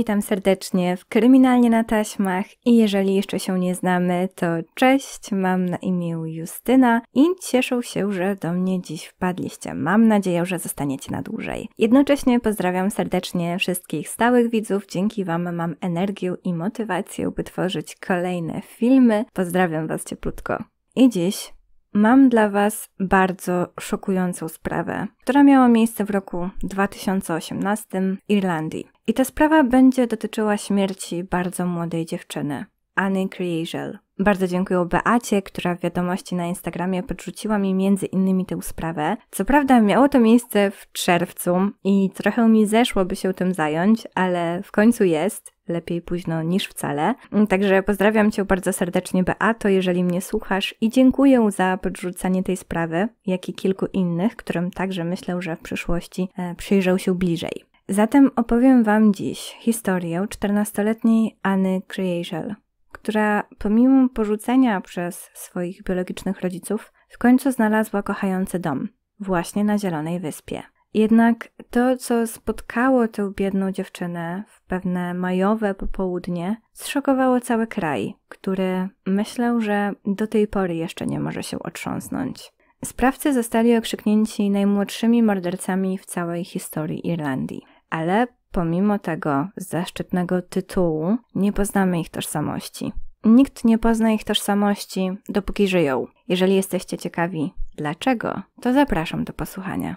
witam serdecznie w Kryminalnie na Taśmach i jeżeli jeszcze się nie znamy, to cześć, mam na imię Justyna i cieszę się, że do mnie dziś wpadliście. Mam nadzieję, że zostaniecie na dłużej. Jednocześnie pozdrawiam serdecznie wszystkich stałych widzów, dzięki Wam mam energię i motywację, by tworzyć kolejne filmy. Pozdrawiam Was cieplutko. I dziś Mam dla Was bardzo szokującą sprawę, która miała miejsce w roku 2018 w Irlandii. I ta sprawa będzie dotyczyła śmierci bardzo młodej dziewczyny. Anny Kriegel. Bardzo dziękuję Beacie, która w wiadomości na Instagramie podrzuciła mi między innymi tę sprawę. Co prawda miało to miejsce w czerwcu i trochę mi zeszłoby się tym zająć, ale w końcu jest. Lepiej późno niż wcale. Także pozdrawiam Cię bardzo serdecznie, Beato, jeżeli mnie słuchasz, i dziękuję za podrzucanie tej sprawy, jak i kilku innych, którym także myślę, że w przyszłości e, przyjrzał się bliżej. Zatem opowiem Wam dziś historię 14-letniej Anny Kriegel która pomimo porzucenia przez swoich biologicznych rodziców, w końcu znalazła kochający dom, właśnie na Zielonej Wyspie. Jednak to, co spotkało tę biedną dziewczynę w pewne majowe popołudnie, zszokowało cały kraj, który myślał, że do tej pory jeszcze nie może się otrząsnąć. Sprawcy zostali okrzyknięci najmłodszymi mordercami w całej historii Irlandii, ale Pomimo tego zaszczytnego tytułu nie poznamy ich tożsamości. Nikt nie pozna ich tożsamości, dopóki żyją. Jeżeli jesteście ciekawi, dlaczego, to zapraszam do posłuchania.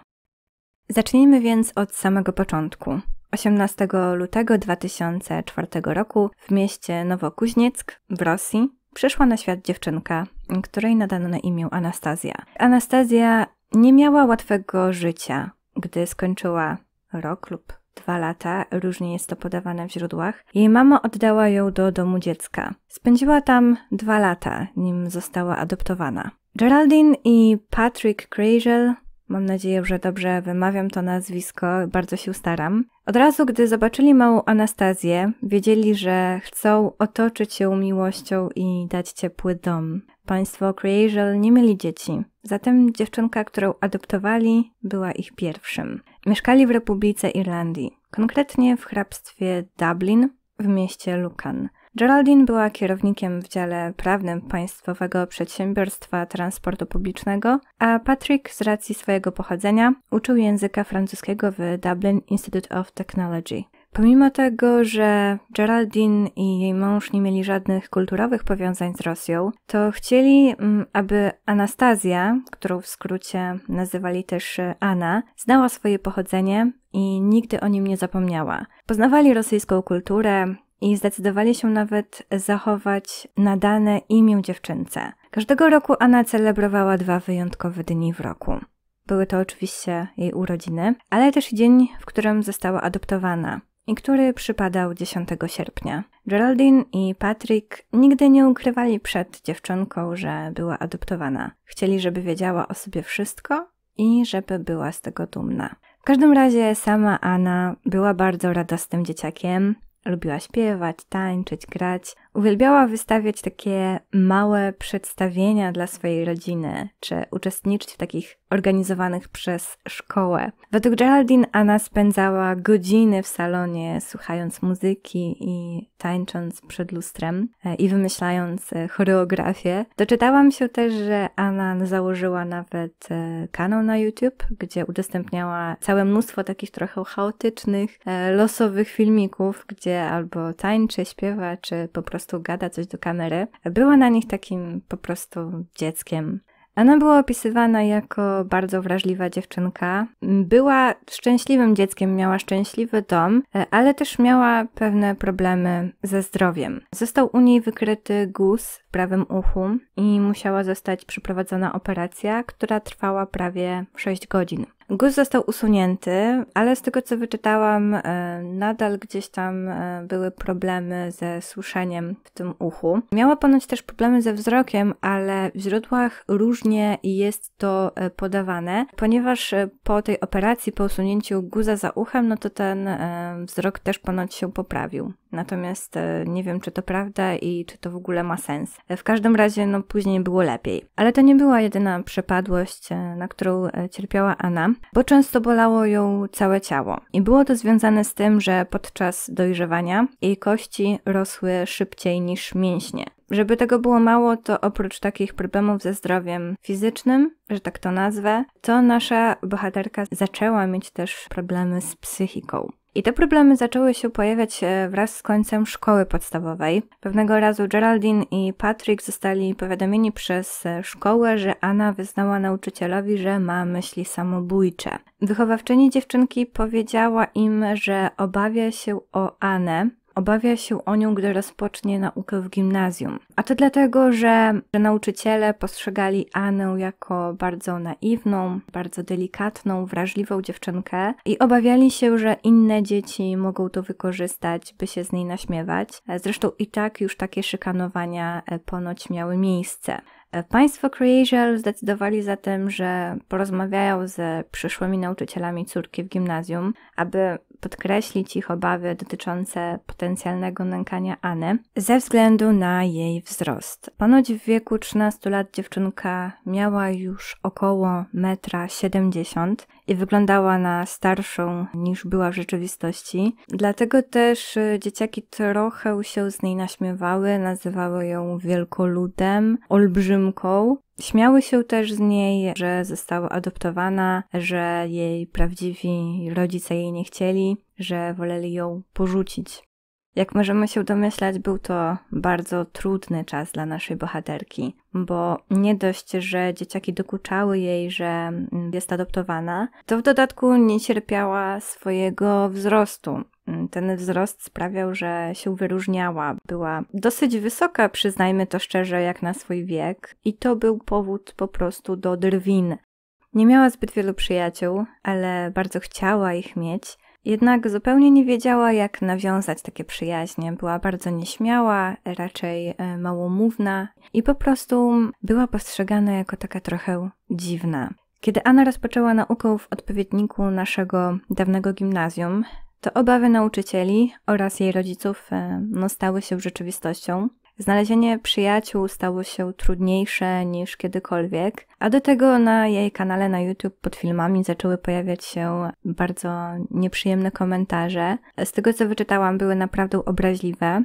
Zacznijmy więc od samego początku. 18 lutego 2004 roku w mieście Nowokuźnieck w Rosji przyszła na świat dziewczynka, której nadano na imię Anastazja. Anastazja nie miała łatwego życia, gdy skończyła rok lub dwa lata, różnie jest to podawane w źródłach. Jej mama oddała ją do domu dziecka. Spędziła tam dwa lata, nim została adoptowana. Geraldine i Patrick Crazel, mam nadzieję, że dobrze wymawiam to nazwisko, bardzo się staram. Od razu, gdy zobaczyli małą Anastazję, wiedzieli, że chcą otoczyć ją miłością i dać ciepły dom. Państwo Creagle nie mieli dzieci, zatem dziewczynka, którą adoptowali, była ich pierwszym. Mieszkali w Republice Irlandii, konkretnie w hrabstwie Dublin w mieście Lucan. Geraldine była kierownikiem w dziale prawnym Państwowego Przedsiębiorstwa Transportu Publicznego, a Patrick z racji swojego pochodzenia uczył języka francuskiego w Dublin Institute of Technology. Pomimo tego, że Geraldine i jej mąż nie mieli żadnych kulturowych powiązań z Rosją, to chcieli, mm, aby Anastazja, którą w skrócie nazywali też Anna, znała swoje pochodzenie i nigdy o nim nie zapomniała. Poznawali rosyjską kulturę, i zdecydowali się nawet zachować nadane imię dziewczynce. Każdego roku Anna celebrowała dwa wyjątkowe dni w roku. Były to oczywiście jej urodziny, ale też dzień, w którym została adoptowana i który przypadał 10 sierpnia. Geraldine i Patrick nigdy nie ukrywali przed dziewczynką, że była adoptowana. Chcieli, żeby wiedziała o sobie wszystko i żeby była z tego dumna. W każdym razie sama Anna była bardzo rada z tym dzieciakiem, lubiła śpiewać, tańczyć, grać, Uwielbiała wystawiać takie małe przedstawienia dla swojej rodziny, czy uczestniczyć w takich organizowanych przez szkołę. Według Geraldine Anna spędzała godziny w salonie, słuchając muzyki i tańcząc przed lustrem e, i wymyślając e, choreografię. Doczytałam się też, że Anna założyła nawet e, kanał na YouTube, gdzie udostępniała całe mnóstwo takich trochę chaotycznych, losowych filmików, gdzie albo tańczy, śpiewa, czy po prostu prostu gada coś do kamery, była na nich takim po prostu dzieckiem. Ona była opisywana jako bardzo wrażliwa dziewczynka. Była szczęśliwym dzieckiem, miała szczęśliwy dom, ale też miała pewne problemy ze zdrowiem. Został u niej wykryty guz w prawym uchu i musiała zostać przeprowadzona operacja, która trwała prawie 6 godzin. Guz został usunięty, ale z tego co wyczytałam, e, nadal gdzieś tam e, były problemy ze słyszeniem w tym uchu. Miała ponoć też problemy ze wzrokiem, ale w źródłach różnie jest to e, podawane, ponieważ po tej operacji, po usunięciu guza za uchem, no to ten wzrok też ponoć się poprawił. Natomiast nie wiem, czy to prawda i czy to w ogóle ma sens. W każdym razie, no później było lepiej. Ale to nie była jedyna przepadłość, na którą cierpiała Anna bo często bolało ją całe ciało. I było to związane z tym, że podczas dojrzewania jej kości rosły szybciej niż mięśnie. Żeby tego było mało, to oprócz takich problemów ze zdrowiem fizycznym, że tak to nazwę, to nasza bohaterka zaczęła mieć też problemy z psychiką. I te problemy zaczęły się pojawiać e, wraz z końcem szkoły podstawowej. Pewnego razu Geraldine i Patrick zostali powiadomieni przez e, szkołę, że Anna wyznała nauczycielowi, że ma myśli samobójcze. Wychowawczyni dziewczynki powiedziała im, że obawia się o Anę, Obawia się o nią, gdy rozpocznie naukę w gimnazjum. A to dlatego, że, że nauczyciele postrzegali Anę jako bardzo naiwną, bardzo delikatną, wrażliwą dziewczynkę i obawiali się, że inne dzieci mogą to wykorzystać, by się z niej naśmiewać. Zresztą i tak już takie szykanowania e, ponoć miały miejsce. E, państwo Creational zdecydowali zatem, że porozmawiają z przyszłymi nauczycielami córki w gimnazjum, aby podkreślić ich obawy dotyczące potencjalnego nękania Anne ze względu na jej wzrost. Ponoć w wieku 13 lat dziewczynka miała już około 1,70 m i wyglądała na starszą niż była w rzeczywistości. Dlatego też y, dzieciaki trochę się z niej naśmiewały, nazywały ją wielkoludem, olbrzymką. Śmiały się też z niej, że została adoptowana, że jej prawdziwi rodzice jej nie chcieli, że woleli ją porzucić. Jak możemy się domyślać, był to bardzo trudny czas dla naszej bohaterki, bo nie dość, że dzieciaki dokuczały jej, że mm, jest adoptowana, to w dodatku nie cierpiała swojego wzrostu. Mm, ten wzrost sprawiał, że się wyróżniała. Była dosyć wysoka, przyznajmy to szczerze, jak na swój wiek, i to był powód po prostu do drwin. Nie miała zbyt wielu przyjaciół, ale bardzo chciała ich mieć jednak zupełnie nie wiedziała, jak nawiązać takie przyjaźnie. Była bardzo nieśmiała, raczej e, małomówna i po prostu była postrzegana jako taka trochę dziwna. Kiedy Anna rozpoczęła naukę w odpowiedniku naszego dawnego gimnazjum, to obawy nauczycieli oraz jej rodziców e, no, stały się rzeczywistością. Znalezienie przyjaciół stało się trudniejsze niż kiedykolwiek, a do tego na jej kanale na YouTube pod filmami zaczęły pojawiać się bardzo nieprzyjemne komentarze. Z tego co wyczytałam, były naprawdę obraźliwe.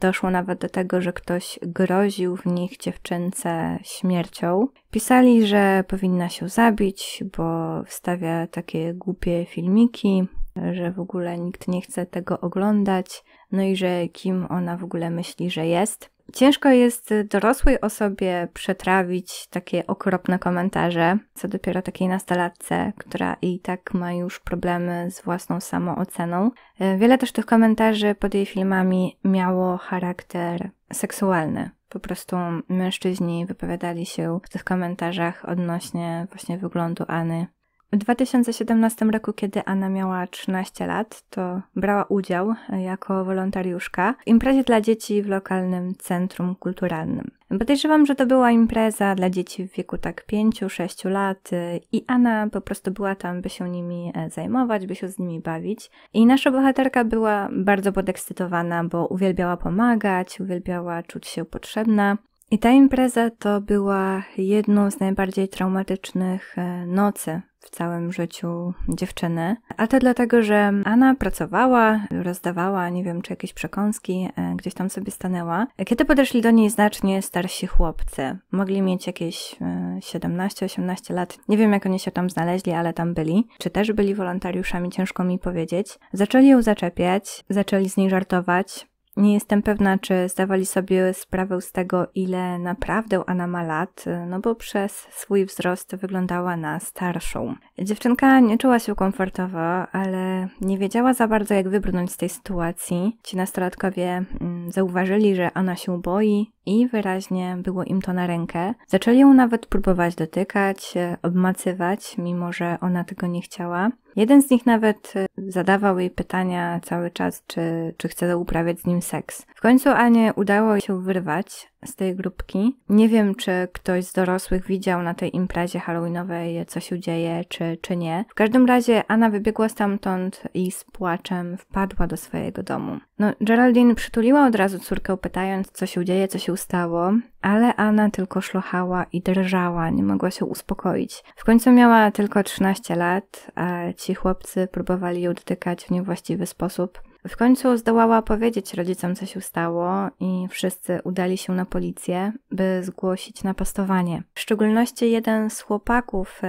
Doszło nawet do tego, że ktoś groził w nich dziewczynce śmiercią. Pisali, że powinna się zabić, bo wstawia takie głupie filmiki, że w ogóle nikt nie chce tego oglądać, no i że kim ona w ogóle myśli, że jest. Ciężko jest dorosłej osobie przetrawić takie okropne komentarze, co dopiero takiej nastolatce, która i tak ma już problemy z własną samooceną. Wiele też tych komentarzy pod jej filmami miało charakter seksualny. Po prostu mężczyźni wypowiadali się w tych komentarzach odnośnie właśnie wyglądu Anny w 2017 roku, kiedy Anna miała 13 lat, to brała udział e, jako wolontariuszka w imprezie dla dzieci w lokalnym centrum kulturalnym. Podejrzewam, że to była impreza dla dzieci w wieku tak 5-6 lat e, i Anna po prostu była tam, by się nimi e, zajmować, by się z nimi bawić. I nasza bohaterka była bardzo podekscytowana, bo uwielbiała pomagać, uwielbiała czuć się potrzebna. I ta impreza to była jedną z najbardziej traumatycznych nocy w całym życiu dziewczyny. A to dlatego, że Anna pracowała, rozdawała, nie wiem, czy jakieś przekąski, e, gdzieś tam sobie stanęła. Kiedy podeszli do niej znacznie starsi chłopcy, mogli mieć jakieś 17-18 e, lat. Nie wiem, jak oni się tam znaleźli, ale tam byli. Czy też byli wolontariuszami, ciężko mi powiedzieć. Zaczęli ją zaczepiać, zaczęli z niej żartować, nie jestem pewna, czy zdawali sobie sprawę z tego, ile naprawdę Anna ma lat, no bo przez swój wzrost wyglądała na starszą. Dziewczynka nie czuła się komfortowo, ale nie wiedziała za bardzo, jak wybrnąć z tej sytuacji. Ci nastolatkowie mm, zauważyli, że Anna się boi, i wyraźnie było im to na rękę. Zaczęli ją nawet próbować dotykać, e, obmacywać, mimo że ona tego nie chciała. Jeden z nich nawet e, zadawał jej pytania cały czas, czy, czy chce uprawiać z nim seks. W końcu Anie udało się wyrwać, z tej grupki. Nie wiem, czy ktoś z dorosłych widział na tej imprezie halloweenowej, co się dzieje, czy, czy nie. W każdym razie Anna wybiegła stamtąd i z płaczem wpadła do swojego domu. No, Geraldine przytuliła od razu córkę, pytając, co się dzieje, co się stało, ale Anna tylko szlochała i drżała, nie mogła się uspokoić. W końcu miała tylko 13 lat, a ci chłopcy próbowali ją dotykać w niewłaściwy sposób. W końcu zdołała powiedzieć rodzicom, co się stało, i wszyscy udali się na policję, by zgłosić napastowanie. W szczególności jeden z chłopaków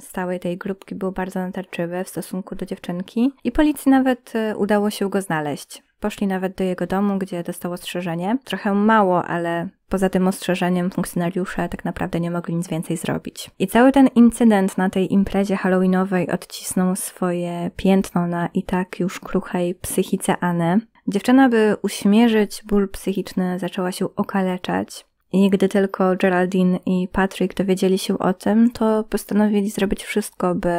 stałej tej grupki był bardzo natarczywy w stosunku do dziewczynki, i policji nawet e, udało się go znaleźć. Poszli nawet do jego domu, gdzie dostał ostrzeżenie. Trochę mało, ale poza tym ostrzeżeniem funkcjonariusze tak naprawdę nie mogli nic więcej zrobić. I cały ten incydent na tej imprezie halloweenowej odcisnął swoje piętno na i tak już kruchej psychice Anne. Dziewczyna, by uśmierzyć ból psychiczny, zaczęła się okaleczać. I gdy tylko Geraldine i Patrick dowiedzieli się o tym, to postanowili zrobić wszystko, by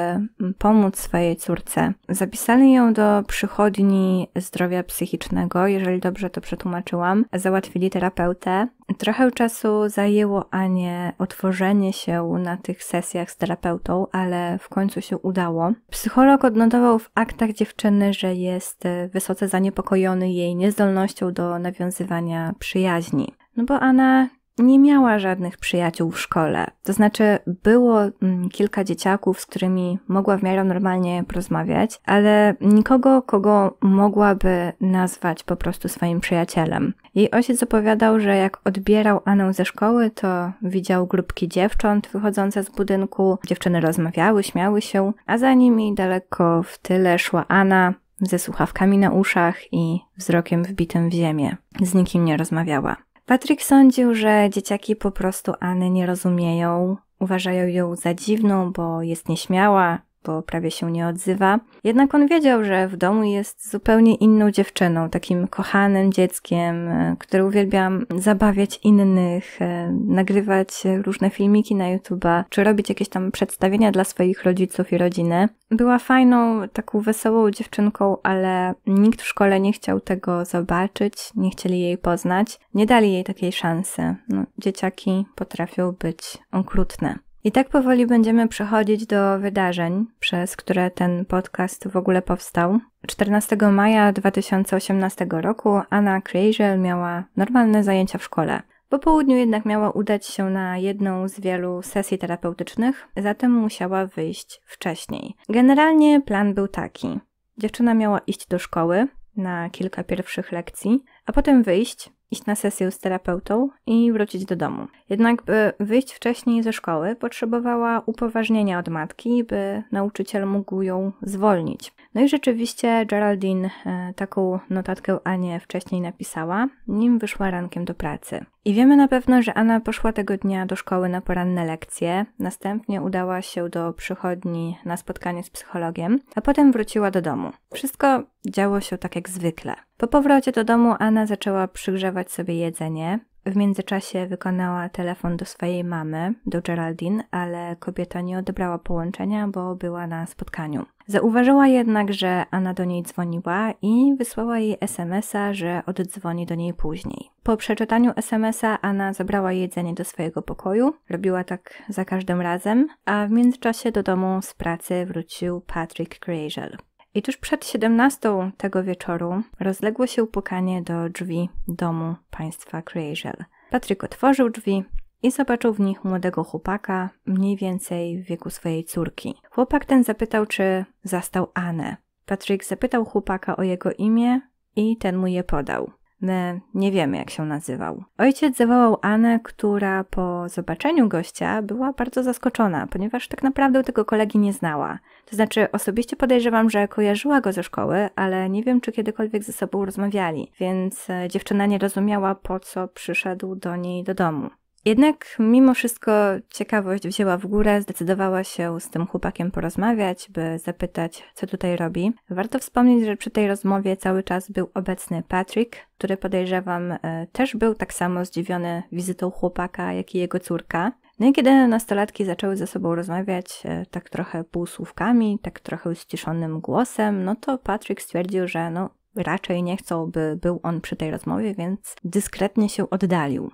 pomóc swojej córce. Zapisali ją do przychodni zdrowia psychicznego, jeżeli dobrze to przetłumaczyłam. Załatwili terapeutę. Trochę czasu zajęło Anie otworzenie się na tych sesjach z terapeutą, ale w końcu się udało. Psycholog odnotował w aktach dziewczyny, że jest wysoce zaniepokojony jej niezdolnością do nawiązywania przyjaźni. No bo Anna nie miała żadnych przyjaciół w szkole. To znaczy, było mm, kilka dzieciaków, z którymi mogła w miarę normalnie porozmawiać, ale nikogo, kogo mogłaby nazwać po prostu swoim przyjacielem. Jej ojciec opowiadał, że jak odbierał Anę ze szkoły, to widział grupki dziewcząt wychodzące z budynku. Dziewczyny rozmawiały, śmiały się, a za nimi daleko w tyle szła Anna, ze słuchawkami na uszach i wzrokiem wbitym w ziemię. Z nikim nie rozmawiała. Patryk sądził, że dzieciaki po prostu Anny nie rozumieją, uważają ją za dziwną, bo jest nieśmiała, bo prawie się nie odzywa. Jednak on wiedział, że w domu jest zupełnie inną dziewczyną, takim kochanym dzieckiem, e, które uwielbia zabawiać innych, e, nagrywać różne filmiki na YouTube'a, czy robić jakieś tam przedstawienia dla swoich rodziców i rodziny. Była fajną, taką wesołą dziewczynką, ale nikt w szkole nie chciał tego zobaczyć, nie chcieli jej poznać, nie dali jej takiej szansy. No, dzieciaki potrafią być okrutne. I tak powoli będziemy przechodzić do wydarzeń, przez które ten podcast w ogóle powstał. 14 maja 2018 roku Anna Krejżel miała normalne zajęcia w szkole. Po południu jednak miała udać się na jedną z wielu sesji terapeutycznych, zatem musiała wyjść wcześniej. Generalnie plan był taki. Dziewczyna miała iść do szkoły na kilka pierwszych lekcji, a potem wyjść, iść na sesję z terapeutą i wrócić do domu. Jednak, by wyjść wcześniej ze szkoły, potrzebowała upoważnienia od matki, by nauczyciel mógł ją zwolnić. No i rzeczywiście Geraldine e, taką notatkę Anie wcześniej napisała, nim wyszła rankiem do pracy. I wiemy na pewno, że Anna poszła tego dnia do szkoły na poranne lekcje, następnie udała się do przychodni na spotkanie z psychologiem, a potem wróciła do domu. Wszystko działo się tak jak zwykle. Po powrocie do domu Anna zaczęła przygrzewać sobie jedzenie. W międzyczasie wykonała telefon do swojej mamy, do Geraldine, ale kobieta nie odebrała połączenia, bo była na spotkaniu. Zauważyła jednak, że Anna do niej dzwoniła i wysłała jej SMS-a, że oddzwoni do niej później. Po przeczytaniu SMS-a Anna zabrała jedzenie do swojego pokoju, robiła tak za każdym razem, a w międzyczasie do domu z pracy wrócił Patrick Grazel. I tuż przed 17 tego wieczoru rozległo się pukanie do drzwi domu państwa Crazel. Patryk otworzył drzwi i zobaczył w nich młodego chłopaka, mniej więcej w wieku swojej córki. Chłopak ten zapytał, czy zastał Anę. Patryk zapytał chłopaka o jego imię i ten mu je podał. My nie wiemy, jak się nazywał. Ojciec zawołał Anę, która po zobaczeniu gościa była bardzo zaskoczona, ponieważ tak naprawdę tego kolegi nie znała. To znaczy, osobiście podejrzewam, że kojarzyła go ze szkoły, ale nie wiem, czy kiedykolwiek ze sobą rozmawiali, więc e, dziewczyna nie rozumiała, po co przyszedł do niej do domu. Jednak mimo wszystko ciekawość wzięła w górę, zdecydowała się z tym chłopakiem porozmawiać, by zapytać, co tutaj robi. Warto wspomnieć, że przy tej rozmowie cały czas był obecny Patrick, który podejrzewam e, też był tak samo zdziwiony wizytą chłopaka, jak i jego córka. No i kiedy nastolatki zaczęły ze sobą rozmawiać e, tak trochę półsłówkami, tak trochę ściszonym głosem, no to Patrick stwierdził, że no raczej nie chcą, by był on przy tej rozmowie, więc dyskretnie się oddalił.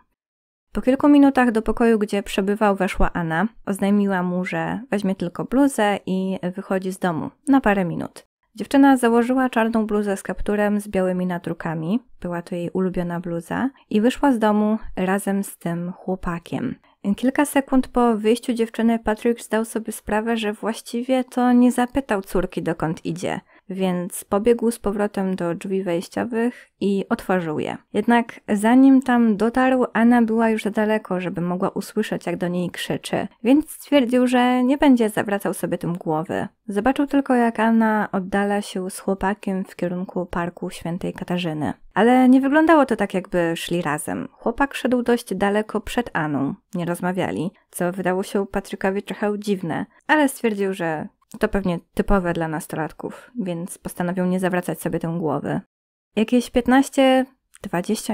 Po kilku minutach do pokoju, gdzie przebywał, weszła Anna. Oznajmiła mu, że weźmie tylko bluzę i wychodzi z domu na parę minut. Dziewczyna założyła czarną bluzę z kapturem z białymi nadrukami, była to jej ulubiona bluza, i wyszła z domu razem z tym chłopakiem. Kilka sekund po wyjściu dziewczyny Patrick zdał sobie sprawę, że właściwie to nie zapytał córki dokąd idzie więc pobiegł z powrotem do drzwi wejściowych i otworzył je. Jednak zanim tam dotarł, Anna była już za daleko, żeby mogła usłyszeć, jak do niej krzyczy, więc stwierdził, że nie będzie zawracał sobie tym głowy. Zobaczył tylko, jak Anna oddala się z chłopakiem w kierunku parku świętej Katarzyny. Ale nie wyglądało to tak, jakby szli razem. Chłopak szedł dość daleko przed Aną, nie rozmawiali, co wydało się Patrykowi trochę dziwne, ale stwierdził, że to pewnie typowe dla nastolatków, więc postanowił nie zawracać sobie tą głowy. Jakieś 15-20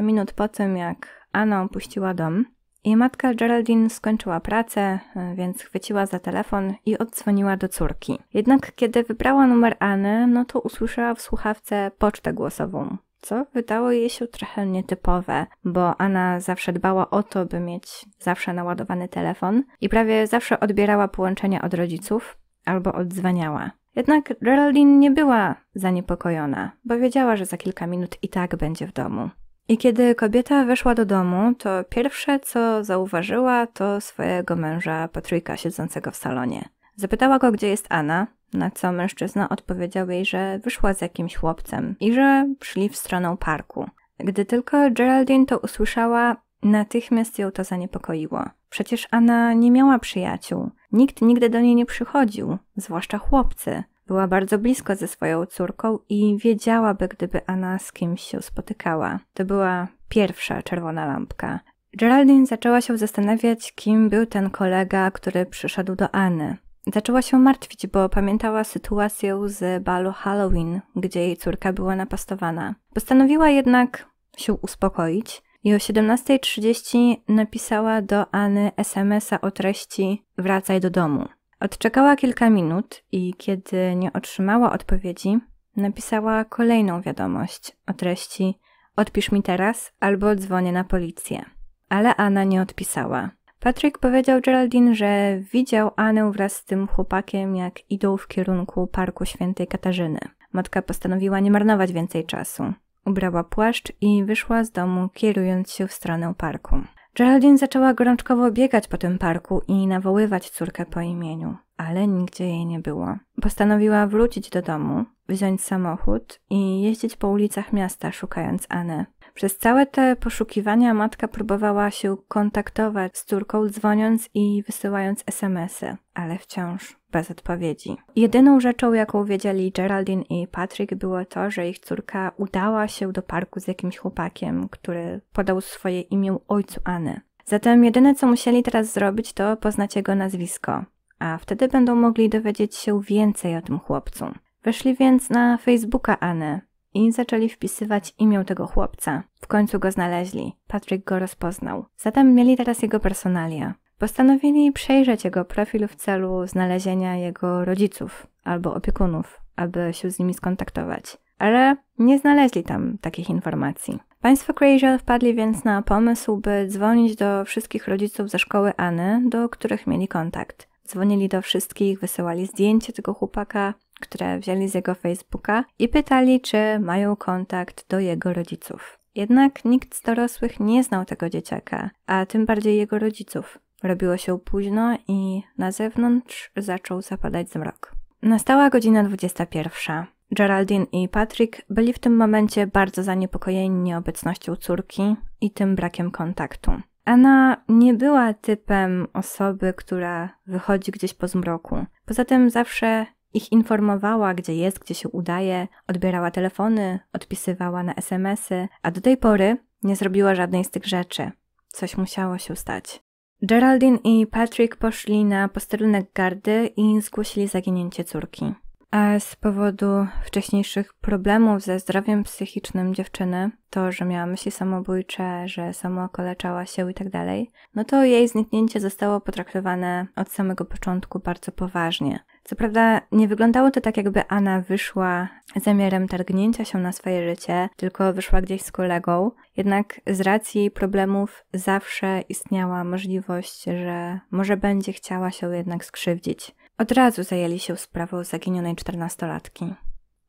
minut po tym, jak Anna opuściła dom, jej matka Geraldine skończyła pracę, więc chwyciła za telefon i odzwoniła do córki. Jednak kiedy wybrała numer Anny, no to usłyszała w słuchawce pocztę głosową, co wydało jej się trochę nietypowe, bo Anna zawsze dbała o to, by mieć zawsze naładowany telefon i prawie zawsze odbierała połączenia od rodziców, albo odzwaniała. Jednak Geraldine nie była zaniepokojona, bo wiedziała, że za kilka minut i tak będzie w domu. I kiedy kobieta weszła do domu, to pierwsze co zauważyła to swojego męża Patryka siedzącego w salonie. Zapytała go, gdzie jest Anna, na co mężczyzna odpowiedział jej, że wyszła z jakimś chłopcem i że szli w stronę parku. Gdy tylko Geraldine to usłyszała, natychmiast ją to zaniepokoiło. Przecież Anna nie miała przyjaciół. Nikt nigdy do niej nie przychodził, zwłaszcza chłopcy. Była bardzo blisko ze swoją córką i wiedziałaby, gdyby Anna z kimś się spotykała. To była pierwsza czerwona lampka. Geraldine zaczęła się zastanawiać, kim był ten kolega, który przyszedł do Anny. Zaczęła się martwić, bo pamiętała sytuację z balu Halloween, gdzie jej córka była napastowana. Postanowiła jednak się uspokoić i o 17.30 napisała do Anny SMS-a o treści Wracaj do domu. Odczekała kilka minut i kiedy nie otrzymała odpowiedzi, napisała kolejną wiadomość o treści Odpisz mi teraz albo dzwonię na policję. Ale Anna nie odpisała. Patrick powiedział Geraldine, że widział Anę wraz z tym chłopakiem, jak idą w kierunku Parku Świętej Katarzyny. Matka postanowiła nie marnować więcej czasu. Ubrała płaszcz i wyszła z domu, kierując się w stronę parku. Geraldine zaczęła gorączkowo biegać po tym parku i nawoływać córkę po imieniu, ale nigdzie jej nie było. Postanowiła wrócić do domu, wziąć samochód i jeździć po ulicach miasta szukając Anę. Przez całe te poszukiwania matka próbowała się kontaktować z córką, dzwoniąc i wysyłając SMS-y, ale wciąż bez odpowiedzi. Jedyną rzeczą, jaką wiedzieli Geraldine i Patrick, było to, że ich córka udała się do parku z jakimś chłopakiem, który podał swoje imię ojcu Anny. Zatem jedyne, co musieli teraz zrobić, to poznać jego nazwisko, a wtedy będą mogli dowiedzieć się więcej o tym chłopcu. Weszli więc na Facebooka Anny i zaczęli wpisywać imię tego chłopca. W końcu go znaleźli. Patrick go rozpoznał. Zatem mieli teraz jego personalia. Postanowili przejrzeć jego profil w celu znalezienia jego rodziców albo opiekunów, aby się z nimi skontaktować, ale nie znaleźli tam takich informacji. Państwo Craziel wpadli więc na pomysł, by dzwonić do wszystkich rodziców ze szkoły Anny, do których mieli kontakt. Dzwonili do wszystkich, wysyłali zdjęcie tego chłopaka, które wzięli z jego Facebooka i pytali, czy mają kontakt do jego rodziców. Jednak nikt z dorosłych nie znał tego dzieciaka, a tym bardziej jego rodziców. Robiło się późno i na zewnątrz zaczął zapadać zmrok. Nastała godzina 21. Geraldine i Patrick byli w tym momencie bardzo zaniepokojeni nieobecnością córki i tym brakiem kontaktu. Anna nie była typem osoby, która wychodzi gdzieś po zmroku. Poza tym zawsze ich informowała, gdzie jest, gdzie się udaje, odbierała telefony, odpisywała na SMSy, a do tej pory nie zrobiła żadnej z tych rzeczy. Coś musiało się stać. Geraldine i Patrick poszli na posterunek gardy i zgłosili zaginięcie córki. A z powodu wcześniejszych problemów ze zdrowiem psychicznym dziewczyny, to, że miała myśli samobójcze, że samookoleczała się itd., tak no to jej zniknięcie zostało potraktowane od samego początku bardzo poważnie. Co prawda nie wyglądało to tak, jakby Anna wyszła zamiarem targnięcia się na swoje życie, tylko wyszła gdzieś z kolegą. Jednak z racji problemów zawsze istniała możliwość, że może będzie chciała się jednak skrzywdzić. Od razu zajęli się sprawą zaginionej czternastolatki.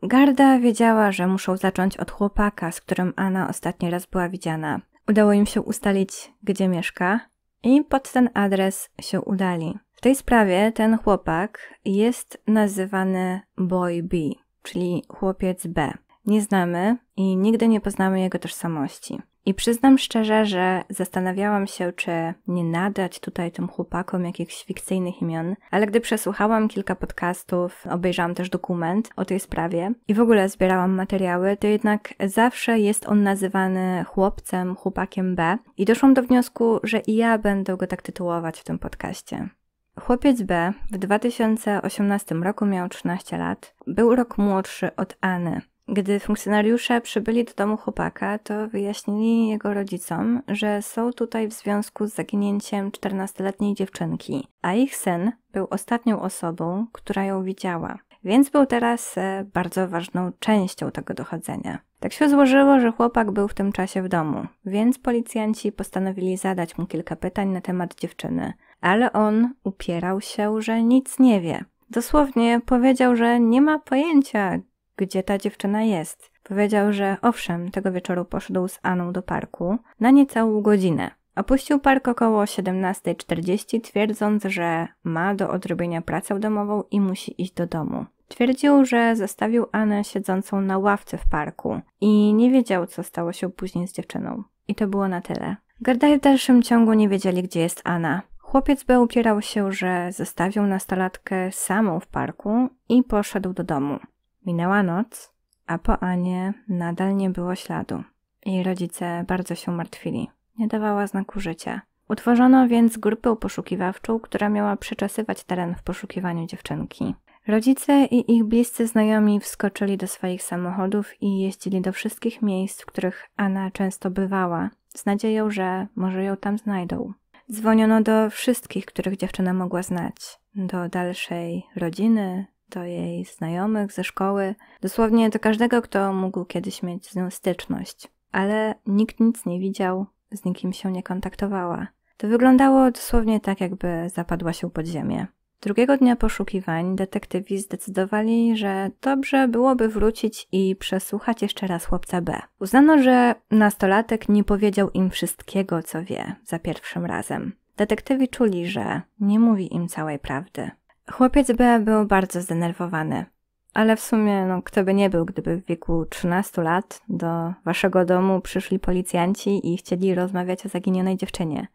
Garda wiedziała, że muszą zacząć od chłopaka, z którym Anna ostatni raz była widziana. Udało im się ustalić, gdzie mieszka i pod ten adres się udali tej sprawie ten chłopak jest nazywany Boy B, czyli chłopiec B. Nie znamy i nigdy nie poznamy jego tożsamości. I przyznam szczerze, że zastanawiałam się, czy nie nadać tutaj tym chłopakom jakichś fikcyjnych imion, ale gdy przesłuchałam kilka podcastów, obejrzałam też dokument o tej sprawie i w ogóle zbierałam materiały, to jednak zawsze jest on nazywany chłopcem, chłopakiem B i doszłam do wniosku, że i ja będę go tak tytułować w tym podcaście. Chłopiec B w 2018 roku miał 13 lat. Był rok młodszy od Anny. Gdy funkcjonariusze przybyli do domu chłopaka, to wyjaśnili jego rodzicom, że są tutaj w związku z zaginięciem 14-letniej dziewczynki, a ich syn był ostatnią osobą, która ją widziała. Więc był teraz e, bardzo ważną częścią tego dochodzenia. Tak się złożyło, że chłopak był w tym czasie w domu, więc policjanci postanowili zadać mu kilka pytań na temat dziewczyny ale on upierał się, że nic nie wie. Dosłownie powiedział, że nie ma pojęcia, gdzie ta dziewczyna jest. Powiedział, że owszem, tego wieczoru poszedł z Aną do parku na niecałą godzinę. Opuścił park około 17.40, twierdząc, że ma do odrobienia pracę domową i musi iść do domu. Twierdził, że zostawił Anę siedzącą na ławce w parku i nie wiedział, co stało się później z dziewczyną. I to było na tyle. Gardaj w dalszym ciągu nie wiedzieli, gdzie jest Anna. Chłopiec był upierał się, że zostawił nastolatkę samą w parku i poszedł do domu. Minęła noc, a po Anie nadal nie było śladu. Jej rodzice bardzo się martwili. Nie dawała znaku życia. Utworzono więc grupę poszukiwawczą, która miała przeczesywać teren w poszukiwaniu dziewczynki. Rodzice i ich bliscy znajomi wskoczyli do swoich samochodów i jeździli do wszystkich miejsc, w których Anna często bywała, z nadzieją, że może ją tam znajdą. Dzwoniono do wszystkich, których dziewczyna mogła znać, do dalszej rodziny, do jej znajomych ze szkoły, dosłownie do każdego, kto mógł kiedyś mieć z nią styczność. Ale nikt nic nie widział, z nikim się nie kontaktowała. To wyglądało dosłownie tak, jakby zapadła się pod ziemię. Drugiego dnia poszukiwań detektywi zdecydowali, że dobrze byłoby wrócić i przesłuchać jeszcze raz chłopca B. Uznano, że nastolatek nie powiedział im wszystkiego, co wie za pierwszym razem. Detektywi czuli, że nie mówi im całej prawdy. Chłopiec B był bardzo zdenerwowany. Ale w sumie, no, kto by nie był, gdyby w wieku 13 lat do waszego domu przyszli policjanci i chcieli rozmawiać o zaginionej dziewczynie.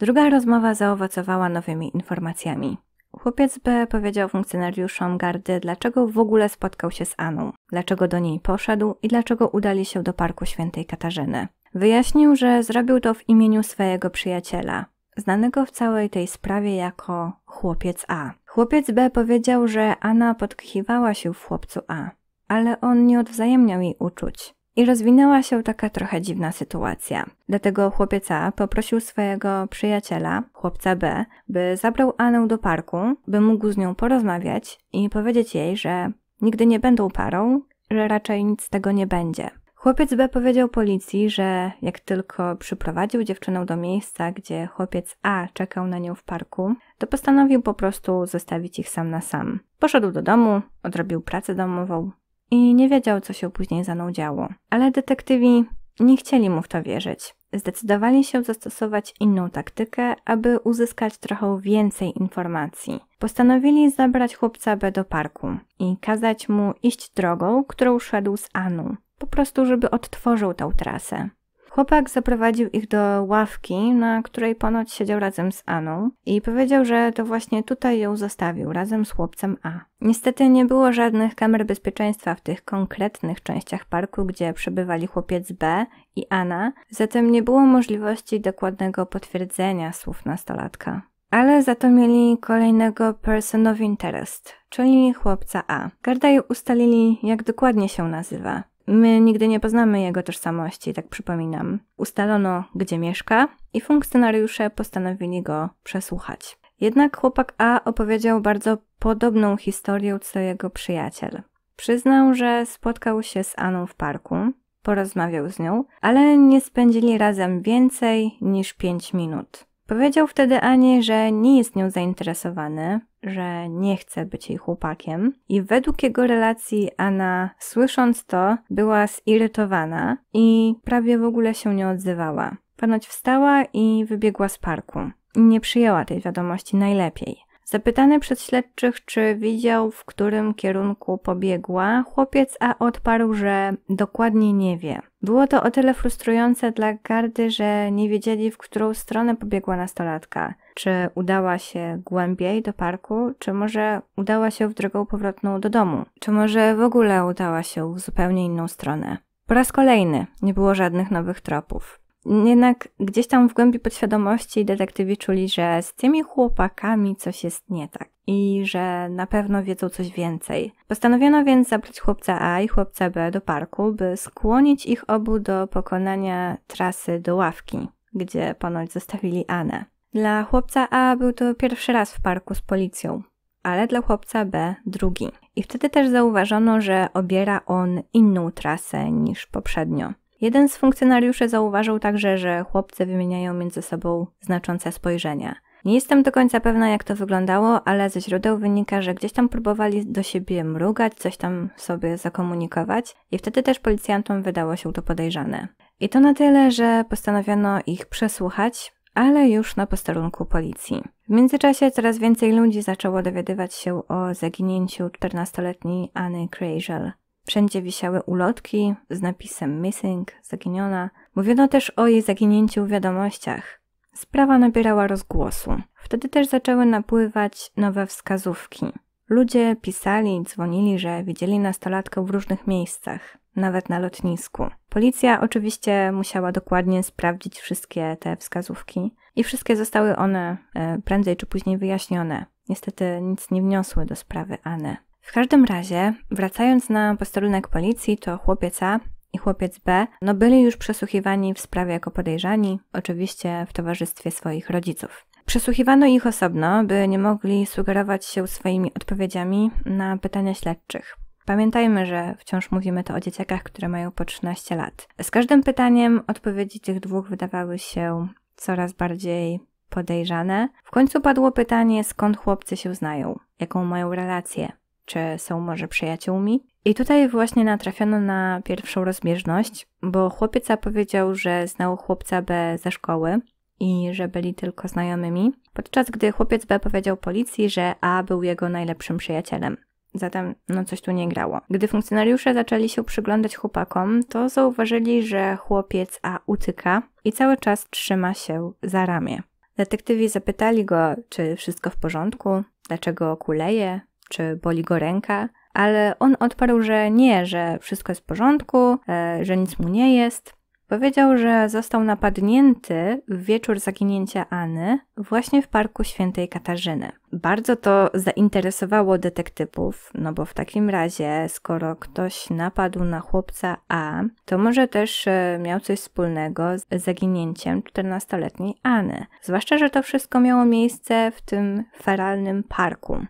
Druga rozmowa zaowocowała nowymi informacjami. Chłopiec B powiedział funkcjonariuszom gardy, dlaczego w ogóle spotkał się z Aną, dlaczego do niej poszedł i dlaczego udali się do Parku Świętej Katarzyny. Wyjaśnił, że zrobił to w imieniu swojego przyjaciela, znanego w całej tej sprawie jako chłopiec A. Chłopiec B powiedział, że Anna podkichiwała się w chłopcu A, ale on nie odwzajemniał jej uczuć. I rozwinęła się taka trochę dziwna sytuacja. Dlatego chłopiec A poprosił swojego przyjaciela, chłopca B, by zabrał Anę do parku, by mógł z nią porozmawiać i powiedzieć jej, że nigdy nie będą parą, że raczej nic z tego nie będzie. Chłopiec B powiedział policji, że jak tylko przyprowadził dziewczynę do miejsca, gdzie chłopiec A czekał na nią w parku, to postanowił po prostu zostawić ich sam na sam. Poszedł do domu, odrobił pracę domową, i nie wiedział, co się później za nią działo. Ale detektywi nie chcieli mu w to wierzyć. Zdecydowali się zastosować inną taktykę, aby uzyskać trochę więcej informacji. Postanowili zabrać chłopca B do parku i kazać mu iść drogą, którą szedł z Anu, po prostu żeby odtworzył tę trasę. Chłopak zaprowadził ich do ławki, na której ponoć siedział razem z Aną i powiedział, że to właśnie tutaj ją zostawił, razem z chłopcem A. Niestety nie było żadnych kamer bezpieczeństwa w tych konkretnych częściach parku, gdzie przebywali chłopiec B i Anna, zatem nie było możliwości dokładnego potwierdzenia słów nastolatka. Ale za to mieli kolejnego person of interest, czyli chłopca A. Gardaj ustalili, jak dokładnie się nazywa. My nigdy nie poznamy jego tożsamości, tak przypominam. Ustalono, gdzie mieszka, i funkcjonariusze postanowili go przesłuchać. Jednak chłopak A opowiedział bardzo podobną historię co jego przyjaciel. Przyznał, że spotkał się z Aną w parku, porozmawiał z nią, ale nie spędzili razem więcej niż pięć minut. Powiedział wtedy Ani, że nie jest nią zainteresowany, że nie chce być jej chłopakiem i według jego relacji Anna, słysząc to, była zirytowana i prawie w ogóle się nie odzywała. Ponoć wstała i wybiegła z parku. Nie przyjęła tej wiadomości najlepiej. Zapytany przez śledczych, czy widział, w którym kierunku pobiegła, chłopiec A odparł, że dokładnie nie wie. Było to o tyle frustrujące dla gardy, że nie wiedzieli, w którą stronę pobiegła nastolatka. Czy udała się głębiej do parku, czy może udała się w drogą powrotną do domu, czy może w ogóle udała się w zupełnie inną stronę. Po raz kolejny nie było żadnych nowych tropów. Jednak gdzieś tam w głębi podświadomości detektywi czuli, że z tymi chłopakami coś jest nie tak i że na pewno wiedzą coś więcej. Postanowiono więc zabrać chłopca A i chłopca B do parku, by skłonić ich obu do pokonania trasy do ławki, gdzie ponoć zostawili Anę. Dla chłopca A był to pierwszy raz w parku z policją, ale dla chłopca B drugi. I wtedy też zauważono, że obiera on inną trasę niż poprzednio. Jeden z funkcjonariuszy zauważył także, że chłopcy wymieniają między sobą znaczące spojrzenia. Nie jestem do końca pewna, jak to wyglądało, ale ze źródeł wynika, że gdzieś tam próbowali do siebie mrugać, coś tam sobie zakomunikować, i wtedy też policjantom wydało się to podejrzane. I to na tyle, że postanowiono ich przesłuchać, ale już na posterunku policji. W międzyczasie coraz więcej ludzi zaczęło dowiadywać się o zaginięciu 14-letniej Anny Krajzel. Wszędzie wisiały ulotki z napisem Missing, zaginiona. Mówiono też o jej zaginięciu w wiadomościach. Sprawa nabierała rozgłosu. Wtedy też zaczęły napływać nowe wskazówki. Ludzie pisali, dzwonili, że widzieli nastolatkę w różnych miejscach, nawet na lotnisku. Policja oczywiście musiała dokładnie sprawdzić wszystkie te wskazówki i wszystkie zostały one e, prędzej czy później wyjaśnione. Niestety nic nie wniosły do sprawy Anne. W każdym razie, wracając na posterunek policji, to chłopiec A i chłopiec B no byli już przesłuchiwani w sprawie jako podejrzani, oczywiście w towarzystwie swoich rodziców. Przesłuchiwano ich osobno, by nie mogli sugerować się swoimi odpowiedziami na pytania śledczych. Pamiętajmy, że wciąż mówimy to o dzieciakach, które mają po 13 lat. Z każdym pytaniem odpowiedzi tych dwóch wydawały się coraz bardziej podejrzane. W końcu padło pytanie, skąd chłopcy się znają, jaką mają relację, czy są może przyjaciółmi. I tutaj właśnie natrafiono na pierwszą rozbieżność, bo chłopiec powiedział, że znał chłopca B ze szkoły i że byli tylko znajomymi, podczas gdy chłopiec B powiedział policji, że A był jego najlepszym przyjacielem. Zatem no coś tu nie grało. Gdy funkcjonariusze zaczęli się przyglądać chłopakom, to zauważyli, że chłopiec A utyka i cały czas trzyma się za ramię. Detektywi zapytali go, czy wszystko w porządku, dlaczego kuleje, czy boli go ręka, ale on odparł, że nie, że wszystko jest w porządku, e, że nic mu nie jest. Powiedział, że został napadnięty w wieczór zaginięcia Anny właśnie w parku świętej Katarzyny. Bardzo to zainteresowało detektywów, no bo w takim razie, skoro ktoś napadł na chłopca A, to może też e, miał coś wspólnego z zaginięciem 14-letniej Anny. Zwłaszcza, że to wszystko miało miejsce w tym feralnym parku.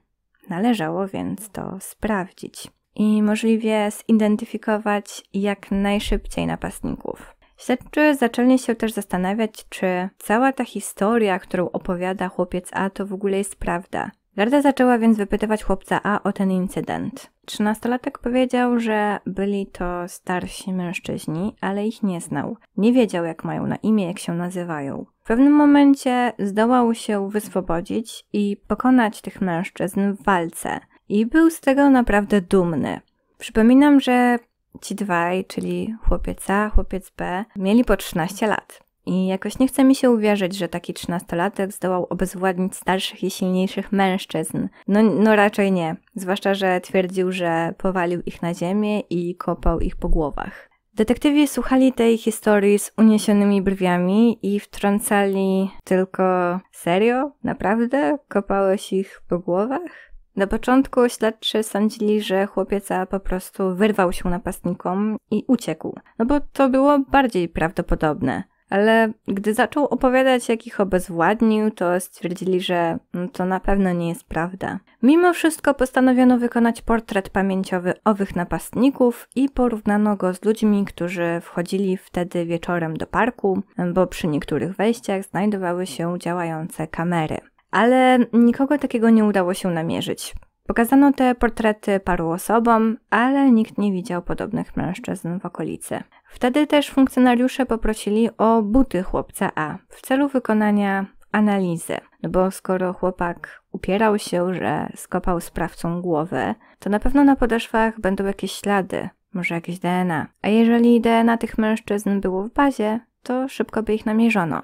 Należało więc to sprawdzić i możliwie zidentyfikować jak najszybciej napastników. Śledczy zaczęli się też zastanawiać, czy cała ta historia, którą opowiada chłopiec A, to w ogóle jest prawda. Garda zaczęła więc wypytywać chłopca A o ten incydent. Trzynastolatek powiedział, że byli to starsi mężczyźni, ale ich nie znał. Nie wiedział, jak mają na imię, jak się nazywają. W pewnym momencie zdołał się wyswobodzić i pokonać tych mężczyzn w walce. I był z tego naprawdę dumny. Przypominam, że ci dwaj, czyli chłopiec A, chłopiec B, mieli po 13 lat. I jakoś nie chce mi się uwierzyć, że taki trzynastolatek zdołał obezwładnić starszych i silniejszych mężczyzn. No, no raczej nie. Zwłaszcza, że twierdził, że powalił ich na ziemię i kopał ich po głowach. Detektywi słuchali tej historii z uniesionymi brwiami i wtrącali tylko serio? Naprawdę? Kopałeś ich po głowach? Na początku śledczy sądzili, że chłopieca po prostu wyrwał się napastnikom i uciekł, no bo to było bardziej prawdopodobne ale gdy zaczął opowiadać, jak ich obezwładnił, to stwierdzili, że to na pewno nie jest prawda. Mimo wszystko postanowiono wykonać portret pamięciowy owych napastników i porównano go z ludźmi, którzy wchodzili wtedy wieczorem do parku, bo przy niektórych wejściach znajdowały się działające kamery. Ale nikogo takiego nie udało się namierzyć. Pokazano te portrety paru osobom, ale nikt nie widział podobnych mężczyzn w okolicy. Wtedy też funkcjonariusze poprosili o buty chłopca A w celu wykonania analizy, no bo skoro chłopak upierał się, że skopał sprawcą głowę, to na pewno na podeszwach będą jakieś ślady, może jakieś DNA. A jeżeli DNA tych mężczyzn było w bazie, to szybko by ich namierzono.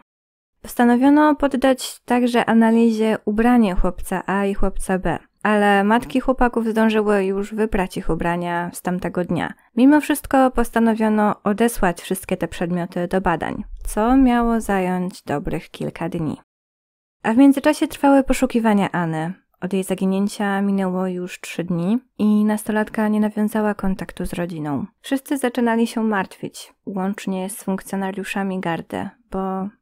Postanowiono poddać także analizie ubranie chłopca A i chłopca B ale matki chłopaków zdążyły już wybrać ich ubrania z tamtego dnia. Mimo wszystko postanowiono odesłać wszystkie te przedmioty do badań, co miało zająć dobrych kilka dni. A w międzyczasie trwały poszukiwania Anny. Od jej zaginięcia minęło już trzy dni i nastolatka nie nawiązała kontaktu z rodziną. Wszyscy zaczynali się martwić, łącznie z funkcjonariuszami gardy, bo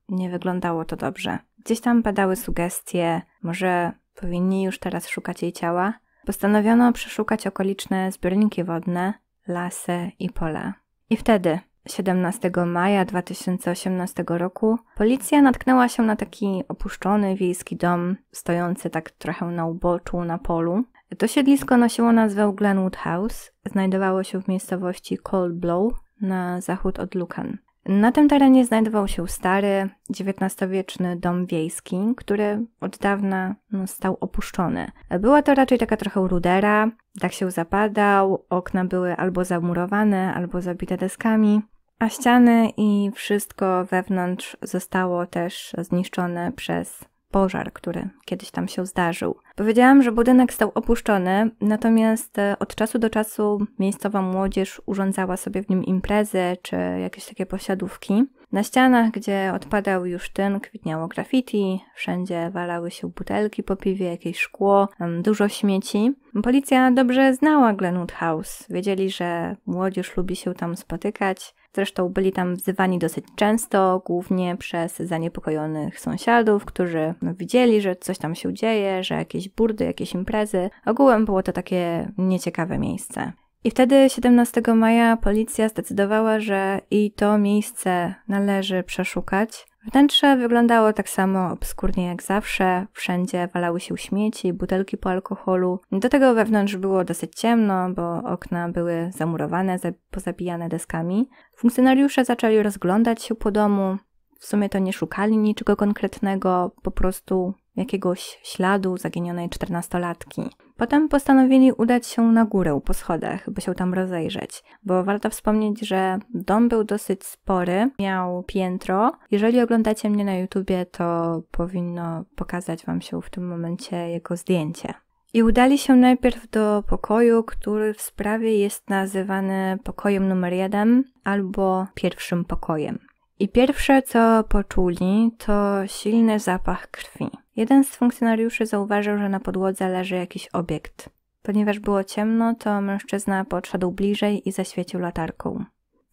nie wyglądało to dobrze. Gdzieś tam padały sugestie, może Powinni już teraz szukać jej ciała. Postanowiono przeszukać okoliczne zbiorniki wodne, lasy i pola. I wtedy, 17 maja 2018 roku, policja natknęła się na taki opuszczony wiejski dom, stojący tak trochę na uboczu, na polu. To siedlisko nosiło nazwę Glenwood House, znajdowało się w miejscowości Cold Blow na zachód od Lukan. Na tym terenie znajdował się stary, XIX-wieczny dom wiejski, który od dawna no, stał opuszczony. Była to raczej taka trochę rudera, tak się zapadał, okna były albo zamurowane, albo zabite deskami, a ściany i wszystko wewnątrz zostało też zniszczone przez pożar, który kiedyś tam się zdarzył. Powiedziałam, że budynek stał opuszczony, natomiast e, od czasu do czasu miejscowa młodzież urządzała sobie w nim imprezy czy jakieś takie posiadówki. Na ścianach, gdzie odpadał już tyn, kwitniało graffiti, wszędzie walały się butelki po piwie, jakieś szkło, dużo śmieci. Policja dobrze znała Glenwood House, wiedzieli, że młodzież lubi się tam spotykać, Zresztą byli tam wzywani dosyć często, głównie przez zaniepokojonych sąsiadów, którzy no, widzieli, że coś tam się dzieje, że jakieś burdy, jakieś imprezy. Ogółem było to takie nieciekawe miejsce. I wtedy 17 maja policja zdecydowała, że i to miejsce należy przeszukać. Wnętrze wyglądało tak samo obskurnie jak zawsze, wszędzie walały się śmieci, butelki po alkoholu. Do tego wewnątrz było dosyć ciemno, bo okna były zamurowane, pozabijane deskami. Funkcjonariusze zaczęli rozglądać się po domu. W sumie to nie szukali niczego konkretnego, po prostu jakiegoś śladu zaginionej czternastolatki. Potem postanowili udać się na górę po schodach, by się tam rozejrzeć, bo warto wspomnieć, że dom był dosyć spory, miał piętro. Jeżeli oglądacie mnie na YouTubie, to powinno pokazać Wam się w tym momencie jego zdjęcie. I udali się najpierw do pokoju, który w sprawie jest nazywany pokojem numer jeden albo pierwszym pokojem. I pierwsze co poczuli to silny zapach krwi. Jeden z funkcjonariuszy zauważył, że na podłodze leży jakiś obiekt. Ponieważ było ciemno, to mężczyzna podszedł bliżej i zaświecił latarką.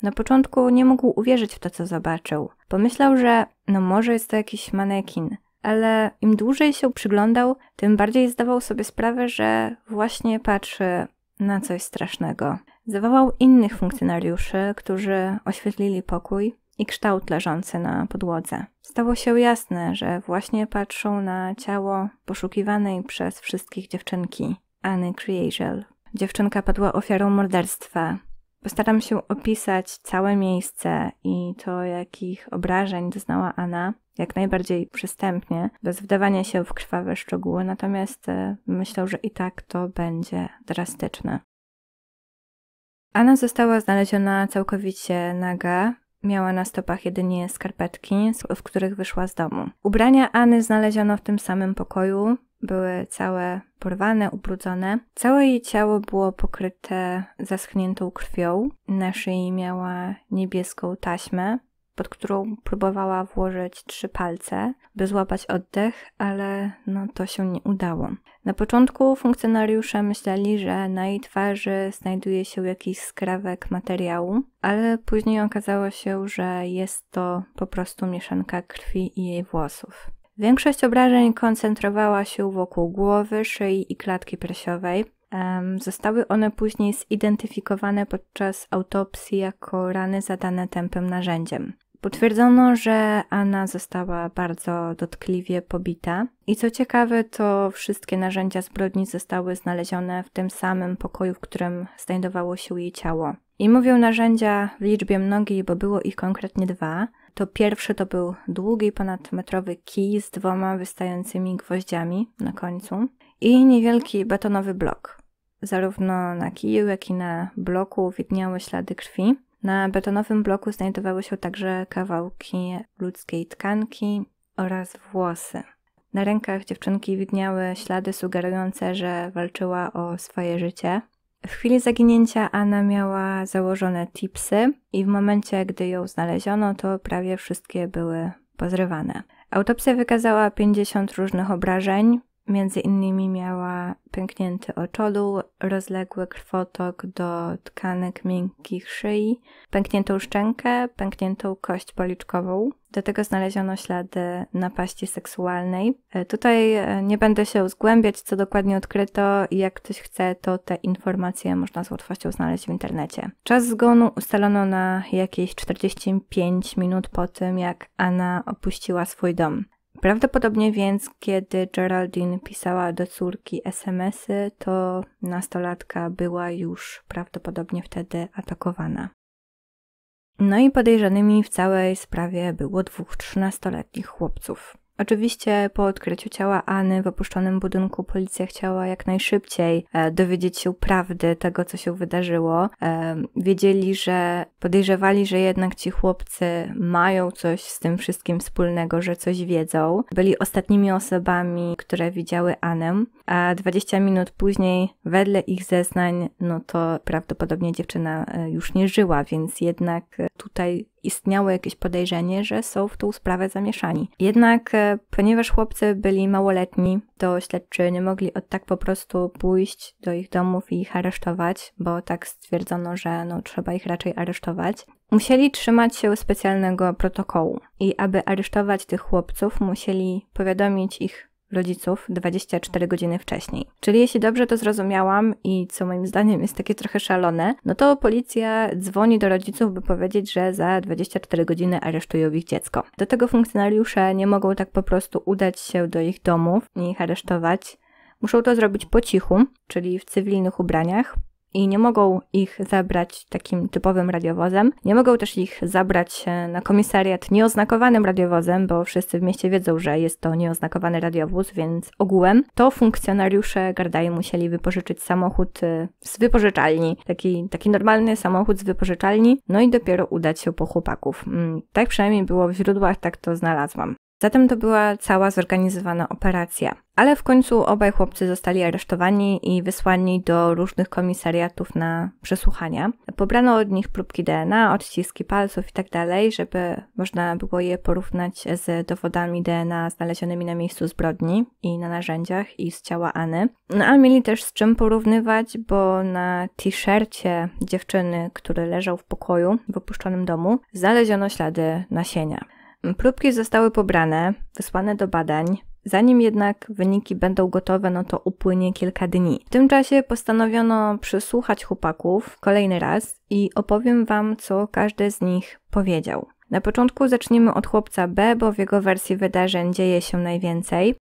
Na początku nie mógł uwierzyć w to, co zobaczył. Pomyślał, że no może jest to jakiś manekin, ale im dłużej się przyglądał, tym bardziej zdawał sobie sprawę, że właśnie patrzy na coś strasznego. Zawołał innych funkcjonariuszy, którzy oświetlili pokój i kształt leżący na podłodze. Stało się jasne, że właśnie patrzą na ciało poszukiwanej przez wszystkich dziewczynki, Anny Creagel. Dziewczynka padła ofiarą morderstwa. Postaram się opisać całe miejsce i to, jakich obrażeń doznała Anna, jak najbardziej przystępnie, bez wdawania się w krwawe szczegóły, natomiast e, myślę, że i tak to będzie drastyczne. Anna została znaleziona całkowicie naga, Miała na stopach jedynie skarpetki, w których wyszła z domu. Ubrania Anny znaleziono w tym samym pokoju, były całe porwane, ubrudzone. Całe jej ciało było pokryte zaschniętą krwią. Na szyi miała niebieską taśmę, pod którą próbowała włożyć trzy palce, by złapać oddech, ale no to się nie udało. Na początku funkcjonariusze myśleli, że na jej twarzy znajduje się jakiś skrawek materiału, ale później okazało się, że jest to po prostu mieszanka krwi i jej włosów. Większość obrażeń koncentrowała się wokół głowy, szyi i klatki piersiowej. Zostały one później zidentyfikowane podczas autopsji jako rany zadane tępym narzędziem. Potwierdzono, że Anna została bardzo dotkliwie pobita i co ciekawe, to wszystkie narzędzia zbrodni zostały znalezione w tym samym pokoju, w którym znajdowało się jej ciało. I mówią narzędzia w liczbie mnogiej, bo było ich konkretnie dwa. To pierwszy to był długi, ponadmetrowy kij z dwoma wystającymi gwoździami na końcu i niewielki betonowy blok. Zarówno na kiju, jak i na bloku widniały ślady krwi. Na betonowym bloku znajdowały się także kawałki ludzkiej tkanki oraz włosy. Na rękach dziewczynki widniały ślady sugerujące, że walczyła o swoje życie. W chwili zaginięcia Anna miała założone tipsy i w momencie, gdy ją znaleziono, to prawie wszystkie były pozrywane. Autopsja wykazała 50 różnych obrażeń, Między innymi miała pęknięty oczodół, rozległy krwotok do tkanek miękkich szyi, pękniętą szczękę, pękniętą kość policzkową. Do tego znaleziono ślady napaści seksualnej. E, tutaj e, nie będę się zgłębiać, co dokładnie odkryto. Jak ktoś chce, to te informacje można z łatwością znaleźć w internecie. Czas zgonu ustalono na jakieś 45 minut po tym, jak Anna opuściła swój dom. Prawdopodobnie więc, kiedy Geraldine pisała do córki SMS-y, to nastolatka była już prawdopodobnie wtedy atakowana. No i podejrzanymi w całej sprawie było dwóch trzynastoletnich chłopców. Oczywiście po odkryciu ciała Anny w opuszczonym budynku policja chciała jak najszybciej e, dowiedzieć się prawdy tego, co się wydarzyło. E, wiedzieli, że podejrzewali, że jednak ci chłopcy mają coś z tym wszystkim wspólnego, że coś wiedzą. Byli ostatnimi osobami, które widziały Anę, a 20 minut później, wedle ich zeznań, no to prawdopodobnie dziewczyna e, już nie żyła, więc jednak tutaj istniało jakieś podejrzenie, że są w tą sprawę zamieszani. Jednak, e, ponieważ chłopcy byli małoletni, to śledczy nie mogli od tak po prostu pójść do ich domów i ich aresztować, bo tak stwierdzono, że no, trzeba ich raczej aresztować. Musieli trzymać się specjalnego protokołu i aby aresztować tych chłopców, musieli powiadomić ich rodziców 24 godziny wcześniej. Czyli jeśli dobrze to zrozumiałam i co moim zdaniem jest takie trochę szalone, no to policja dzwoni do rodziców, by powiedzieć, że za 24 godziny aresztują ich dziecko. Do tego funkcjonariusze nie mogą tak po prostu udać się do ich domów i ich aresztować. Muszą to zrobić po cichu, czyli w cywilnych ubraniach, i nie mogą ich zabrać takim typowym radiowozem. Nie mogą też ich zabrać e, na komisariat nieoznakowanym radiowozem, bo wszyscy w mieście wiedzą, że jest to nieoznakowany radiowóz, więc ogółem to funkcjonariusze Gardai musieli wypożyczyć samochód e, z wypożyczalni. Taki, taki normalny samochód z wypożyczalni, no i dopiero udać się po chłopaków. Mm, tak przynajmniej było w źródłach, tak to znalazłam. Zatem to była cała zorganizowana operacja. Ale w końcu obaj chłopcy zostali aresztowani i wysłani do różnych komisariatów na przesłuchania. Pobrano od nich próbki DNA, odciski palców itd., tak żeby można było je porównać z dowodami DNA znalezionymi na miejscu zbrodni i na narzędziach i z ciała Anny. No a mieli też z czym porównywać, bo na t-shircie dziewczyny, który leżał w pokoju w opuszczonym domu, znaleziono ślady nasienia. Próbki zostały pobrane, wysłane do badań. Zanim jednak wyniki będą gotowe, no to upłynie kilka dni. W tym czasie postanowiono przysłuchać chłopaków kolejny raz i opowiem Wam, co każdy z nich powiedział. Na początku zaczniemy od chłopca B, bo w jego wersji wydarzeń dzieje się najwięcej.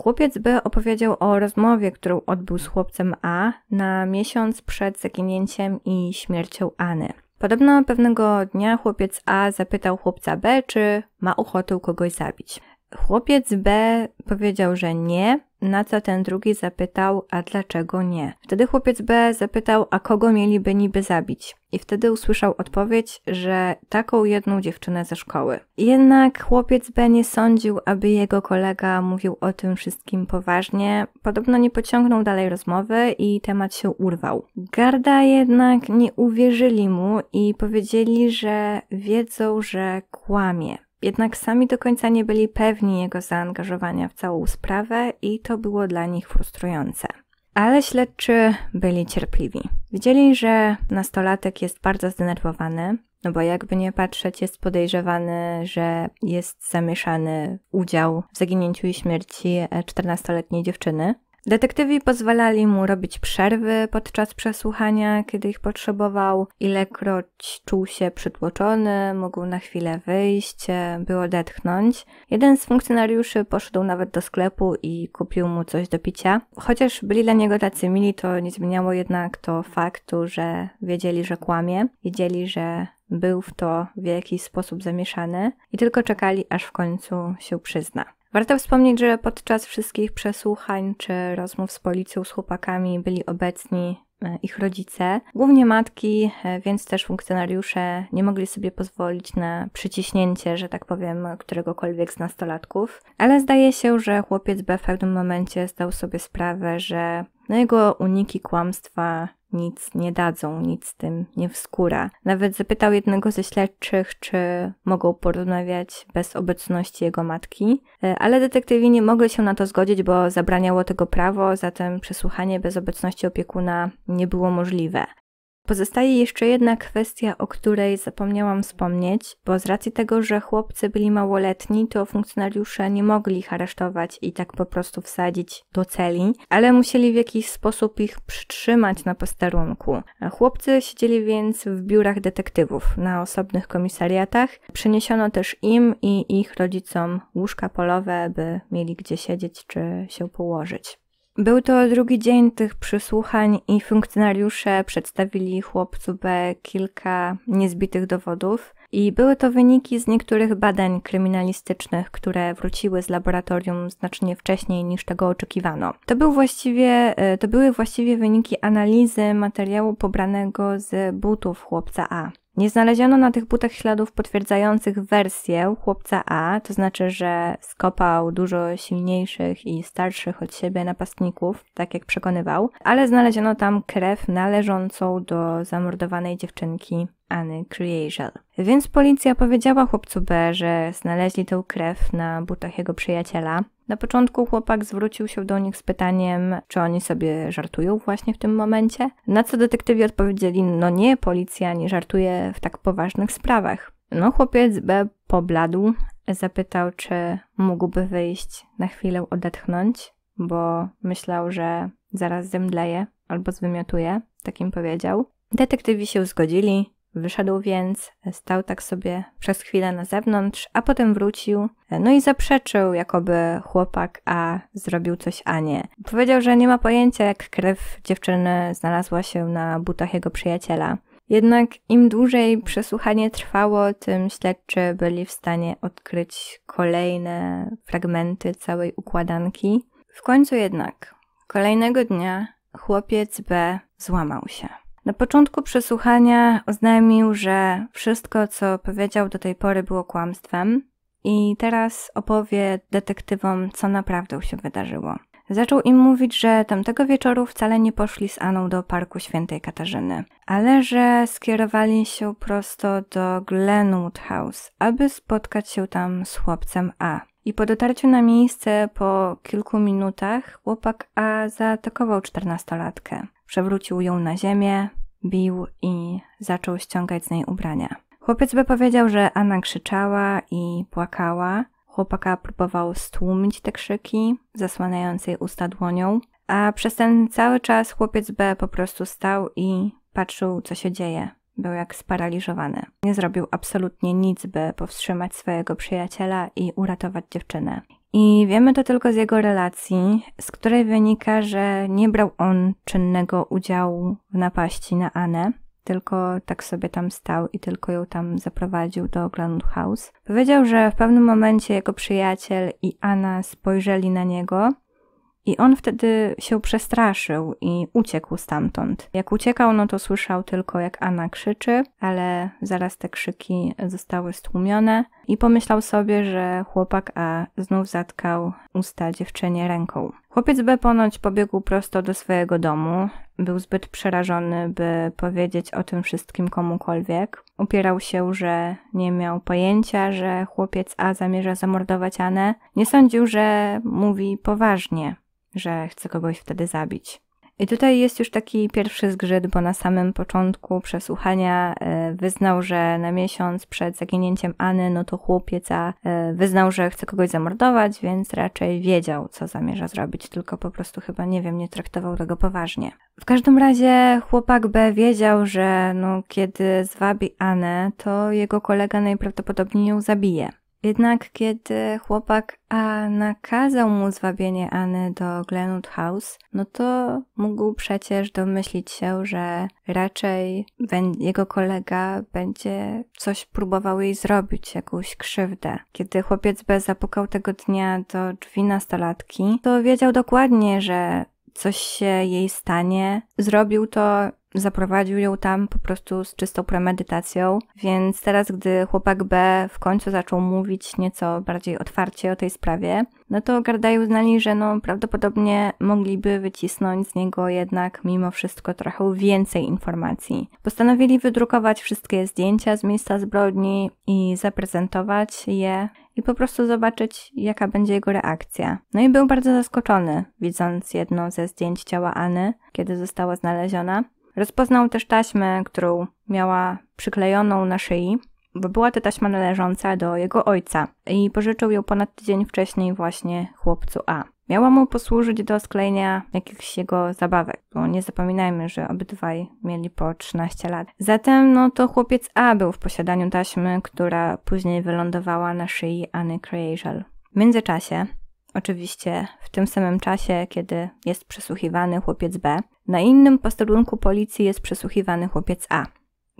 Chłopiec B opowiedział o rozmowie, którą odbył z chłopcem A na miesiąc przed zaginięciem i śmiercią Anny. Podobno pewnego dnia chłopiec A zapytał chłopca B, czy ma ochotę kogoś zabić. Chłopiec B powiedział, że nie, na co ten drugi zapytał, a dlaczego nie? Wtedy chłopiec B zapytał, a kogo mieliby niby zabić? I wtedy usłyszał odpowiedź, że taką jedną dziewczynę ze szkoły. Jednak chłopiec B nie sądził, aby jego kolega mówił o tym wszystkim poważnie. Podobno nie pociągnął dalej rozmowy i temat się urwał. Garda jednak nie uwierzyli mu i powiedzieli, że wiedzą, że kłamie. Jednak sami do końca nie byli pewni jego zaangażowania w całą sprawę i to było dla nich frustrujące. Ale śledczy byli cierpliwi. Widzieli, że nastolatek jest bardzo zdenerwowany, no bo jakby nie patrzeć, jest podejrzewany, że jest zamieszany udział w zaginięciu i śmierci 14-letniej dziewczyny. Detektywi pozwalali mu robić przerwy podczas przesłuchania, kiedy ich potrzebował, ilekroć czuł się przytłoczony, mógł na chwilę wyjść, e, by odetchnąć. Jeden z funkcjonariuszy poszedł nawet do sklepu i kupił mu coś do picia. Chociaż byli dla niego tacy mili, to nie zmieniało jednak to faktu, że wiedzieli, że kłamie, wiedzieli, że był w to w jakiś sposób zamieszany i tylko czekali, aż w końcu się przyzna. Warto wspomnieć, że podczas wszystkich przesłuchań czy rozmów z policją, z chłopakami byli obecni e, ich rodzice, głównie matki, e, więc też funkcjonariusze nie mogli sobie pozwolić na przyciśnięcie, że tak powiem, któregokolwiek z nastolatków. Ale zdaje się, że chłopiec B w pewnym momencie zdał sobie sprawę, że no jego uniki kłamstwa nic nie dadzą, nic z tym nie wskóra. Nawet zapytał jednego ze śledczych, czy mogą porozmawiać bez obecności jego matki, e, ale detektywi nie mogli się na to zgodzić, bo zabraniało tego prawo, zatem przesłuchanie bez obecności opiekuna nie było możliwe. Pozostaje jeszcze jedna kwestia, o której zapomniałam wspomnieć, bo z racji tego, że chłopcy byli małoletni, to funkcjonariusze nie mogli ich aresztować i tak po prostu wsadzić do celi, ale musieli w jakiś sposób ich przytrzymać na posterunku. Chłopcy siedzieli więc w biurach detektywów na osobnych komisariatach. Przeniesiono też im i ich rodzicom łóżka polowe, by mieli gdzie siedzieć czy się położyć. Był to drugi dzień tych przysłuchań i funkcjonariusze przedstawili chłopcu B kilka niezbitych dowodów i były to wyniki z niektórych badań kryminalistycznych, które wróciły z laboratorium znacznie wcześniej niż tego oczekiwano. To, był właściwie, e, to były właściwie wyniki analizy materiału pobranego z butów chłopca A. Nie znaleziono na tych butach śladów potwierdzających wersję chłopca A, to znaczy, że skopał dużo silniejszych i starszych od siebie napastników, tak jak przekonywał, ale znaleziono tam krew należącą do zamordowanej dziewczynki Anny Creation. Więc policja powiedziała chłopcu B, że znaleźli tę krew na butach jego przyjaciela. Na początku chłopak zwrócił się do nich z pytaniem, czy oni sobie żartują właśnie w tym momencie. Na co detektywi odpowiedzieli, no nie, policja nie żartuje w tak poważnych sprawach. No chłopiec B pobladł, zapytał, czy mógłby wyjść na chwilę odetchnąć, bo myślał, że zaraz zemdleje albo zwymiotuje, takim powiedział. Detektywi się zgodzili, Wyszedł więc, stał tak sobie przez chwilę na zewnątrz, a potem wrócił, no i zaprzeczył, jakoby chłopak A zrobił coś Anie. Powiedział, że nie ma pojęcia, jak krew dziewczyny znalazła się na butach jego przyjaciela. Jednak im dłużej przesłuchanie trwało, tym śledczy byli w stanie odkryć kolejne fragmenty całej układanki. W końcu jednak, kolejnego dnia chłopiec B złamał się. Na początku przesłuchania oznajmił, że wszystko, co powiedział do tej pory, było kłamstwem, i teraz opowie detektywom, co naprawdę się wydarzyło. Zaczął im mówić, że tamtego wieczoru wcale nie poszli z Aną do Parku Świętej Katarzyny, ale że skierowali się prosto do Glenwood House, aby spotkać się tam z chłopcem A. I po dotarciu na miejsce po kilku minutach chłopak A zaatakował czternastolatkę. Przewrócił ją na ziemię, bił i zaczął ściągać z niej ubrania. Chłopiec by powiedział, że Anna krzyczała i płakała. Chłopaka próbował stłumić te krzyki, zasłaniając jej usta dłonią, a przez ten cały czas chłopiec B po prostu stał i patrzył, co się dzieje. Był jak sparaliżowany. Nie zrobił absolutnie nic, by powstrzymać swojego przyjaciela i uratować dziewczynę. I wiemy to tylko z jego relacji, z której wynika, że nie brał on czynnego udziału w napaści na Anę, tylko tak sobie tam stał i tylko ją tam zaprowadził do Grand House. Powiedział, że w pewnym momencie jego przyjaciel i Anna spojrzeli na niego i on wtedy się przestraszył i uciekł stamtąd. Jak uciekał, no to słyszał tylko, jak Anna krzyczy, ale zaraz te krzyki zostały stłumione i pomyślał sobie, że chłopak A znów zatkał usta dziewczynie ręką. Chłopiec B ponoć pobiegł prosto do swojego domu. Był zbyt przerażony, by powiedzieć o tym wszystkim komukolwiek. Upierał się, że nie miał pojęcia, że chłopiec A zamierza zamordować Anę. Nie sądził, że mówi poważnie że chce kogoś wtedy zabić. I tutaj jest już taki pierwszy zgrzyt, bo na samym początku przesłuchania e, wyznał, że na miesiąc przed zaginięciem Anny, no to chłopieca e, wyznał, że chce kogoś zamordować, więc raczej wiedział, co zamierza zrobić, tylko po prostu chyba, nie wiem, nie traktował tego poważnie. W każdym razie chłopak B wiedział, że no, kiedy zwabi Anę, to jego kolega najprawdopodobniej ją zabije. Jednak kiedy chłopak A nakazał mu zwabienie Anny do Glenwood House, no to mógł przecież domyślić się, że raczej jego kolega będzie coś próbował jej zrobić, jakąś krzywdę. Kiedy chłopiec B zapukał tego dnia do drzwi nastolatki, to wiedział dokładnie, że coś się jej stanie. Zrobił to zaprowadził ją tam po prostu z czystą premedytacją, więc teraz, gdy chłopak B w końcu zaczął mówić nieco bardziej otwarcie o tej sprawie, no to Gardaj uznali, że no prawdopodobnie mogliby wycisnąć z niego jednak mimo wszystko trochę więcej informacji. Postanowili wydrukować wszystkie zdjęcia z miejsca zbrodni i zaprezentować je i po prostu zobaczyć, jaka będzie jego reakcja. No i był bardzo zaskoczony, widząc jedno ze zdjęć ciała Anny, kiedy została znaleziona. Rozpoznał też taśmę, którą miała przyklejoną na szyi, bo była to taśma należąca do jego ojca i pożyczył ją ponad tydzień wcześniej właśnie chłopcu A. Miała mu posłużyć do sklejenia jakichś jego zabawek, bo nie zapominajmy, że obydwaj mieli po 13 lat. Zatem no to chłopiec A był w posiadaniu taśmy, która później wylądowała na szyi Anny Crazel. W międzyczasie Oczywiście w tym samym czasie, kiedy jest przesłuchiwany chłopiec B, na innym posterunku policji jest przesłuchiwany chłopiec A,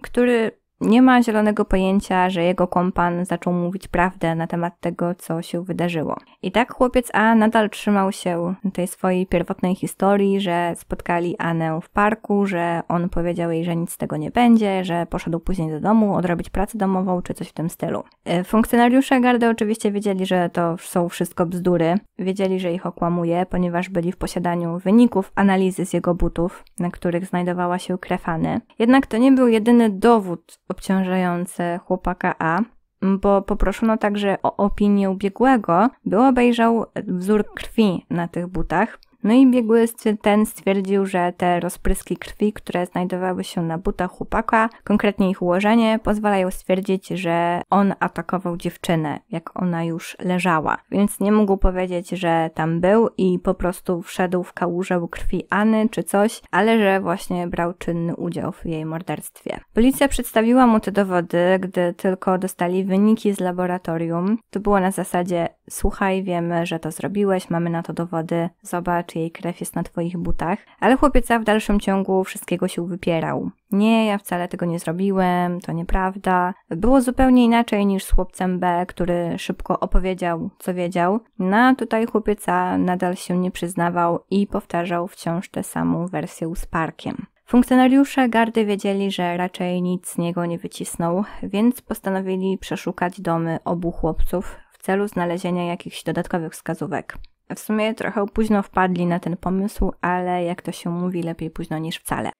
który nie ma zielonego pojęcia, że jego kompan zaczął mówić prawdę na temat tego, co się wydarzyło. I tak chłopiec A nadal trzymał się tej swojej pierwotnej historii, że spotkali Anę w parku, że on powiedział jej, że nic z tego nie będzie, że poszedł później do domu odrobić pracę domową czy coś w tym stylu. E, funkcjonariusze gardy oczywiście wiedzieli, że to są wszystko bzdury. Wiedzieli, że ich okłamuje, ponieważ byli w posiadaniu wyników analizy z jego butów, na których znajdowała się krefany. Jednak to nie był jedyny dowód obciążające chłopaka A, bo poproszono także o opinię ubiegłego, by obejrzał wzór krwi na tych butach. No i biegły ten stwierdził, że te rozpryski krwi, które znajdowały się na butach chłopaka, konkretnie ich ułożenie, pozwalają stwierdzić, że on atakował dziewczynę, jak ona już leżała. Więc nie mógł powiedzieć, że tam był i po prostu wszedł w kałużę krwi Anny czy coś, ale że właśnie brał czynny udział w jej morderstwie. Policja przedstawiła mu te dowody, gdy tylko dostali wyniki z laboratorium. To było na zasadzie: słuchaj, wiemy, że to zrobiłeś, mamy na to dowody, zobacz jej krew jest na twoich butach, ale chłopieca w dalszym ciągu wszystkiego się wypierał. Nie, ja wcale tego nie zrobiłem, to nieprawda. Było zupełnie inaczej niż z chłopcem B, który szybko opowiedział, co wiedział. No a tutaj chłopieca nadal się nie przyznawał i powtarzał wciąż tę samą wersję z parkiem. Funkcjonariusze gardy wiedzieli, że raczej nic z niego nie wycisnął, więc postanowili przeszukać domy obu chłopców w celu znalezienia jakichś dodatkowych wskazówek. W sumie trochę późno wpadli na ten pomysł, ale jak to się mówi, lepiej późno niż wcale.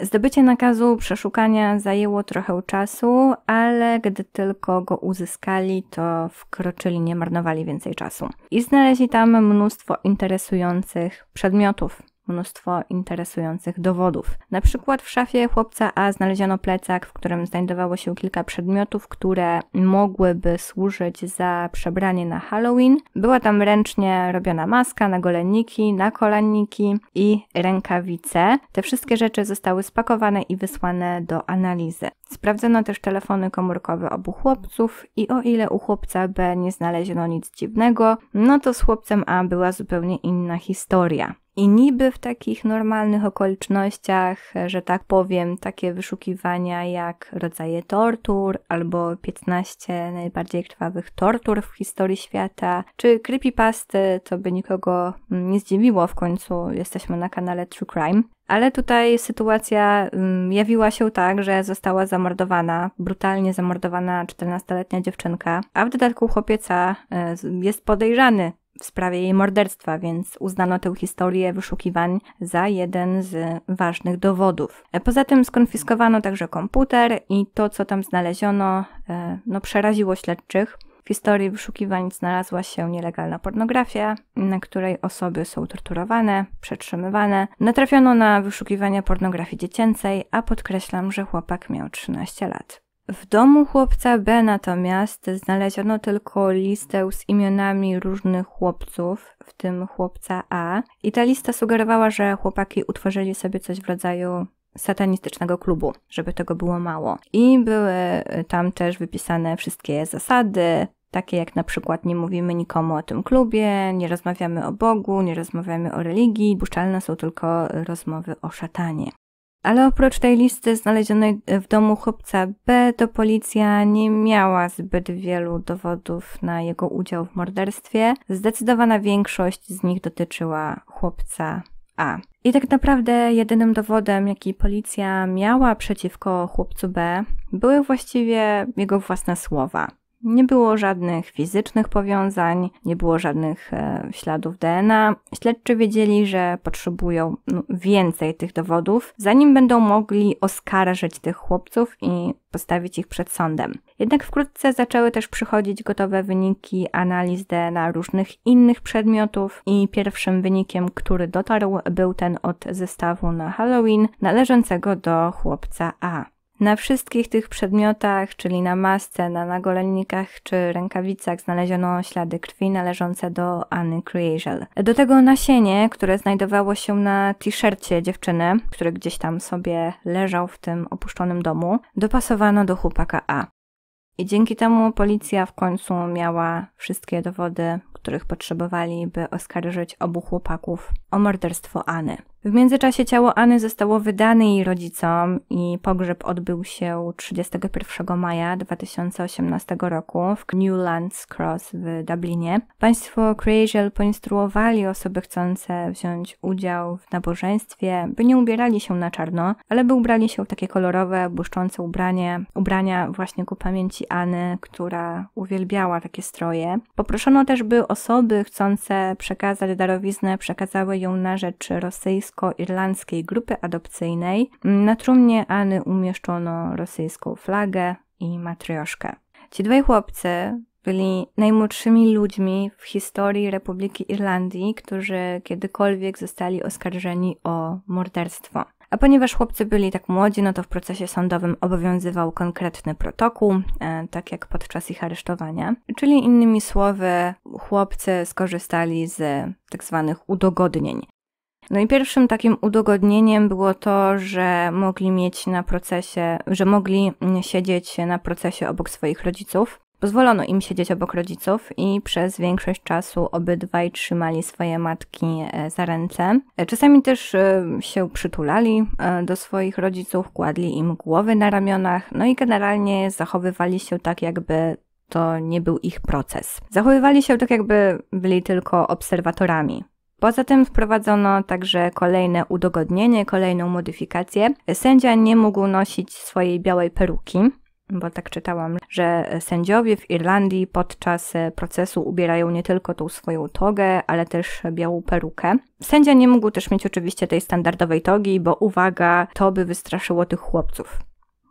Zdobycie nakazu przeszukania zajęło trochę czasu, ale gdy tylko go uzyskali, to wkroczyli, nie marnowali więcej czasu. I znaleźli tam mnóstwo interesujących przedmiotów, mnóstwo interesujących dowodów. Na przykład w szafie chłopca A znaleziono plecak, w którym znajdowało się kilka przedmiotów, które mogłyby służyć za przebranie na Halloween. Była tam ręcznie robiona maska, na na kolaniki i rękawice. Te wszystkie rzeczy zostały spakowane i wysłane do analizy. Sprawdzono też telefony komórkowe obu chłopców i o ile u chłopca B nie znaleziono nic dziwnego, no to z chłopcem A była zupełnie inna historia. I niby w takich normalnych okolicznościach, że tak powiem, takie wyszukiwania jak rodzaje tortur albo 15 najbardziej krwawych tortur w historii świata, czy creepypasty, to by nikogo nie zdziwiło, w końcu jesteśmy na kanale True Crime. Ale tutaj sytuacja mm, jawiła się tak, że została zamordowana, brutalnie zamordowana 14-letnia dziewczynka, a w dodatku chłopieca e, jest podejrzany w sprawie jej morderstwa, więc uznano tę historię wyszukiwań za jeden z ważnych dowodów. E, poza tym skonfiskowano także komputer i to, co tam znaleziono, e, no, przeraziło śledczych. W historii wyszukiwań znalazła się nielegalna pornografia, na której osoby są torturowane, przetrzymywane. Natrafiono na wyszukiwania pornografii dziecięcej, a podkreślam, że chłopak miał 13 lat. W domu chłopca B natomiast znaleziono tylko listę z imionami różnych chłopców, w tym chłopca A, i ta lista sugerowała, że chłopaki utworzyli sobie coś w rodzaju satanistycznego klubu, żeby tego było mało. I były y, tam też wypisane wszystkie zasady, takie jak na przykład nie mówimy nikomu o tym klubie, nie rozmawiamy o Bogu, nie rozmawiamy o religii, puszczalne są tylko rozmowy o szatanie. Ale oprócz tej listy znalezionej e, w domu chłopca B, to policja nie miała zbyt wielu dowodów na jego udział w morderstwie. Zdecydowana większość z nich dotyczyła chłopca A. I tak naprawdę jedynym dowodem, jaki policja miała przeciwko chłopcu B, były właściwie jego własne słowa. Nie było żadnych fizycznych powiązań, nie było żadnych e, śladów DNA. Śledczy wiedzieli, że potrzebują no, więcej tych dowodów, zanim będą mogli oskarżyć tych chłopców i postawić ich przed sądem. Jednak wkrótce zaczęły też przychodzić gotowe wyniki analiz DNA różnych innych przedmiotów i pierwszym wynikiem, który dotarł, był ten od zestawu na Halloween należącego do chłopca A. Na wszystkich tych przedmiotach, czyli na masce, na nagolennikach czy rękawicach znaleziono ślady krwi należące do Anny Creagel. Do tego nasienie, które znajdowało się na t-shircie dziewczyny, który gdzieś tam sobie leżał w tym opuszczonym domu, dopasowano do chłopaka A. I dzięki temu policja w końcu miała wszystkie dowody, których potrzebowali, by oskarżyć obu chłopaków o morderstwo Anny. W międzyczasie ciało Anny zostało wydane jej rodzicom i pogrzeb odbył się 31 maja 2018 roku w Newlands Cross w Dublinie. Państwo Creagial poinstruowali osoby chcące wziąć udział w nabożeństwie, by nie ubierali się na czarno, ale by ubrali się w takie kolorowe, błyszczące ubranie, ubrania właśnie ku pamięci Anny, która uwielbiała takie stroje. Poproszono też, by osoby chcące przekazać darowiznę przekazały ją na rzecz rosyjską irlandzkiej grupy adopcyjnej. Na trumnie Anny umieszczono rosyjską flagę i matrioszkę. Ci dwaj chłopcy byli najmłodszymi ludźmi w historii Republiki Irlandii, którzy kiedykolwiek zostali oskarżeni o morderstwo. A ponieważ chłopcy byli tak młodzi, no to w procesie sądowym obowiązywał konkretny protokół, e, tak jak podczas ich aresztowania. Czyli innymi słowy, chłopcy skorzystali z tak zwanych udogodnień, no i pierwszym takim udogodnieniem było to, że mogli mieć na procesie, że mogli siedzieć na procesie obok swoich rodziców. Pozwolono im siedzieć obok rodziców i przez większość czasu obydwaj trzymali swoje matki e, za ręce. E, czasami też e, się przytulali do swoich rodziców, kładli im głowy na ramionach, no i generalnie zachowywali się tak, jakby to nie był ich proces. Zachowywali się tak, jakby byli tylko obserwatorami Poza tym wprowadzono także kolejne udogodnienie, kolejną modyfikację. Sędzia nie mógł nosić swojej białej peruki, bo tak czytałam, że sędziowie w Irlandii podczas e, procesu ubierają nie tylko tą swoją togę, ale też białą perukę. Sędzia nie mógł też mieć oczywiście tej standardowej togi, bo uwaga, to by wystraszyło tych chłopców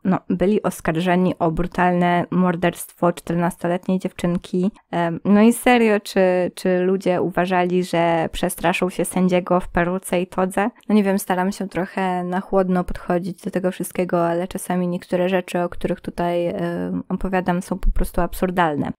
no, byli oskarżeni o brutalne morderstwo 14-letniej dziewczynki. No i serio, czy, czy ludzie uważali, że przestraszył się sędziego w peruce i todze? No nie wiem, staram się trochę na chłodno podchodzić do tego wszystkiego, ale czasami niektóre rzeczy, o których tutaj opowiadam, są po prostu absurdalne.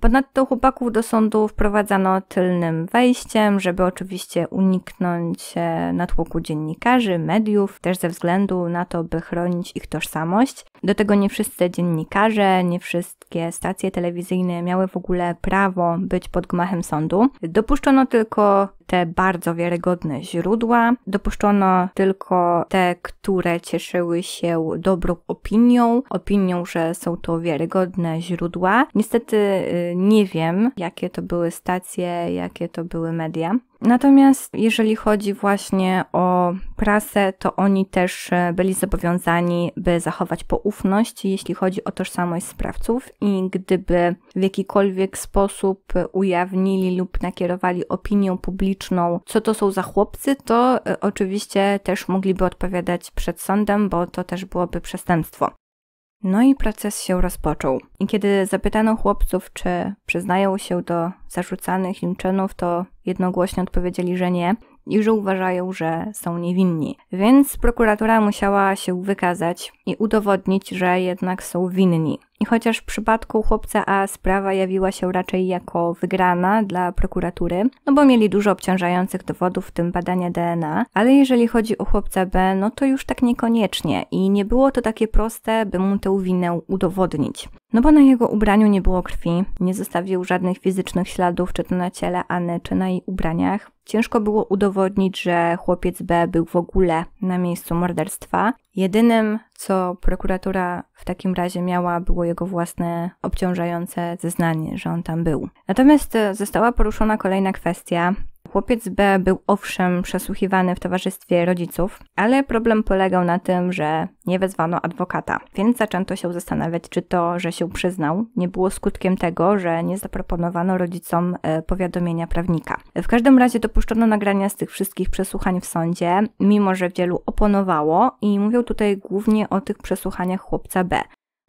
Ponadto chłopaków do sądu wprowadzano tylnym wejściem, żeby oczywiście uniknąć e, natłoku dziennikarzy, mediów, też ze względu na to, by chronić ich tożsamość. Do tego nie wszyscy dziennikarze, nie wszystkie stacje telewizyjne miały w ogóle prawo być pod gmachem sądu. Dopuszczono tylko te bardzo wiarygodne źródła. Dopuszczono tylko te, które cieszyły się dobrą opinią, opinią, że są to wiarygodne źródła. Niestety y, nie wiem, jakie to były stacje, jakie to były media. Natomiast jeżeli chodzi właśnie o prasę, to oni też e, byli zobowiązani, by zachować poufność, jeśli chodzi o tożsamość sprawców, i gdyby w jakikolwiek sposób ujawnili lub nakierowali opinię publiczną, co to są za chłopcy, to e, oczywiście też mogliby odpowiadać przed sądem, bo to też byłoby przestępstwo. No i proces się rozpoczął. I kiedy zapytano chłopców, czy przyznają się do zarzucanych im czynów, to jednogłośnie odpowiedzieli, że nie i że uważają, że są niewinni. Więc prokuratura musiała się wykazać i udowodnić, że jednak są winni. I chociaż w przypadku chłopca A sprawa jawiła się raczej jako wygrana dla prokuratury, no bo mieli dużo obciążających dowodów, w tym badania DNA, ale jeżeli chodzi o chłopca B, no to już tak niekoniecznie i nie było to takie proste, by mu tę winę udowodnić. No bo na jego ubraniu nie było krwi, nie zostawił żadnych fizycznych śladów, czy to na ciele Anny, czy na jej ubraniach. Ciężko było udowodnić, że chłopiec B był w ogóle na miejscu morderstwa Jedynym, co prokuratura w takim razie miała, było jego własne obciążające zeznanie, że on tam był. Natomiast e, została poruszona kolejna kwestia, Chłopiec B był owszem przesłuchiwany w towarzystwie rodziców, ale problem polegał na tym, że nie wezwano adwokata, więc zaczęto się zastanawiać, czy to, że się przyznał, nie było skutkiem tego, że nie zaproponowano rodzicom e, powiadomienia prawnika. W każdym razie dopuszczono nagrania z tych wszystkich przesłuchań w sądzie, mimo że wielu oponowało i mówią tutaj głównie o tych przesłuchaniach chłopca B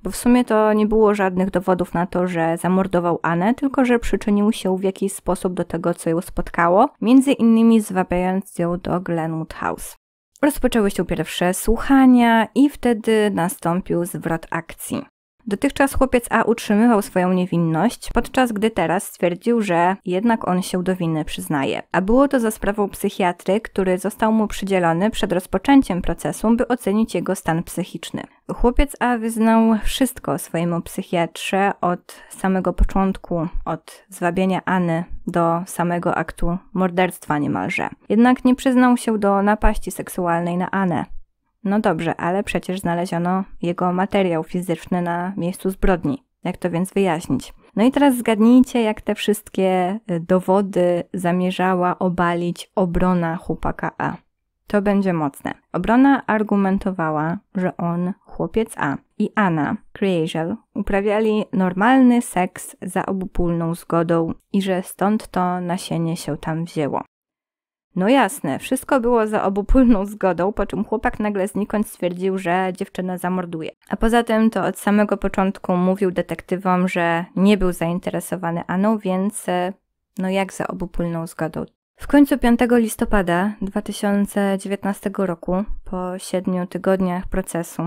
bo w sumie to nie było żadnych dowodów na to, że zamordował Anę, tylko że przyczynił się w jakiś sposób do tego, co ją spotkało, między innymi zwabiając ją do Glenwood House. Rozpoczęły się pierwsze słuchania i wtedy nastąpił zwrot akcji. Dotychczas chłopiec A utrzymywał swoją niewinność, podczas gdy teraz stwierdził, że jednak on się do winy przyznaje. A było to za sprawą psychiatry, który został mu przydzielony przed rozpoczęciem procesu, by ocenić jego stan psychiczny. Chłopiec A wyznał wszystko swojemu psychiatrze od samego początku, od zwabienia Anny do samego aktu morderstwa niemalże. Jednak nie przyznał się do napaści seksualnej na Anę. No dobrze, ale przecież znaleziono jego materiał fizyczny na miejscu zbrodni. Jak to więc wyjaśnić? No i teraz zgadnijcie, jak te wszystkie y, dowody zamierzała obalić obrona chłopaka A. To będzie mocne. Obrona argumentowała, że on, chłopiec A i Anna Creazel uprawiali normalny seks za obopólną zgodą i że stąd to nasienie się tam wzięło. No jasne, wszystko było za obopólną zgodą, po czym chłopak nagle znikąd stwierdził, że dziewczynę zamorduje. A poza tym to od samego początku mówił detektywom, że nie był zainteresowany Aną, więc e, no jak za obopólną zgodą. W końcu 5 listopada 2019 roku, po siedmiu tygodniach procesu,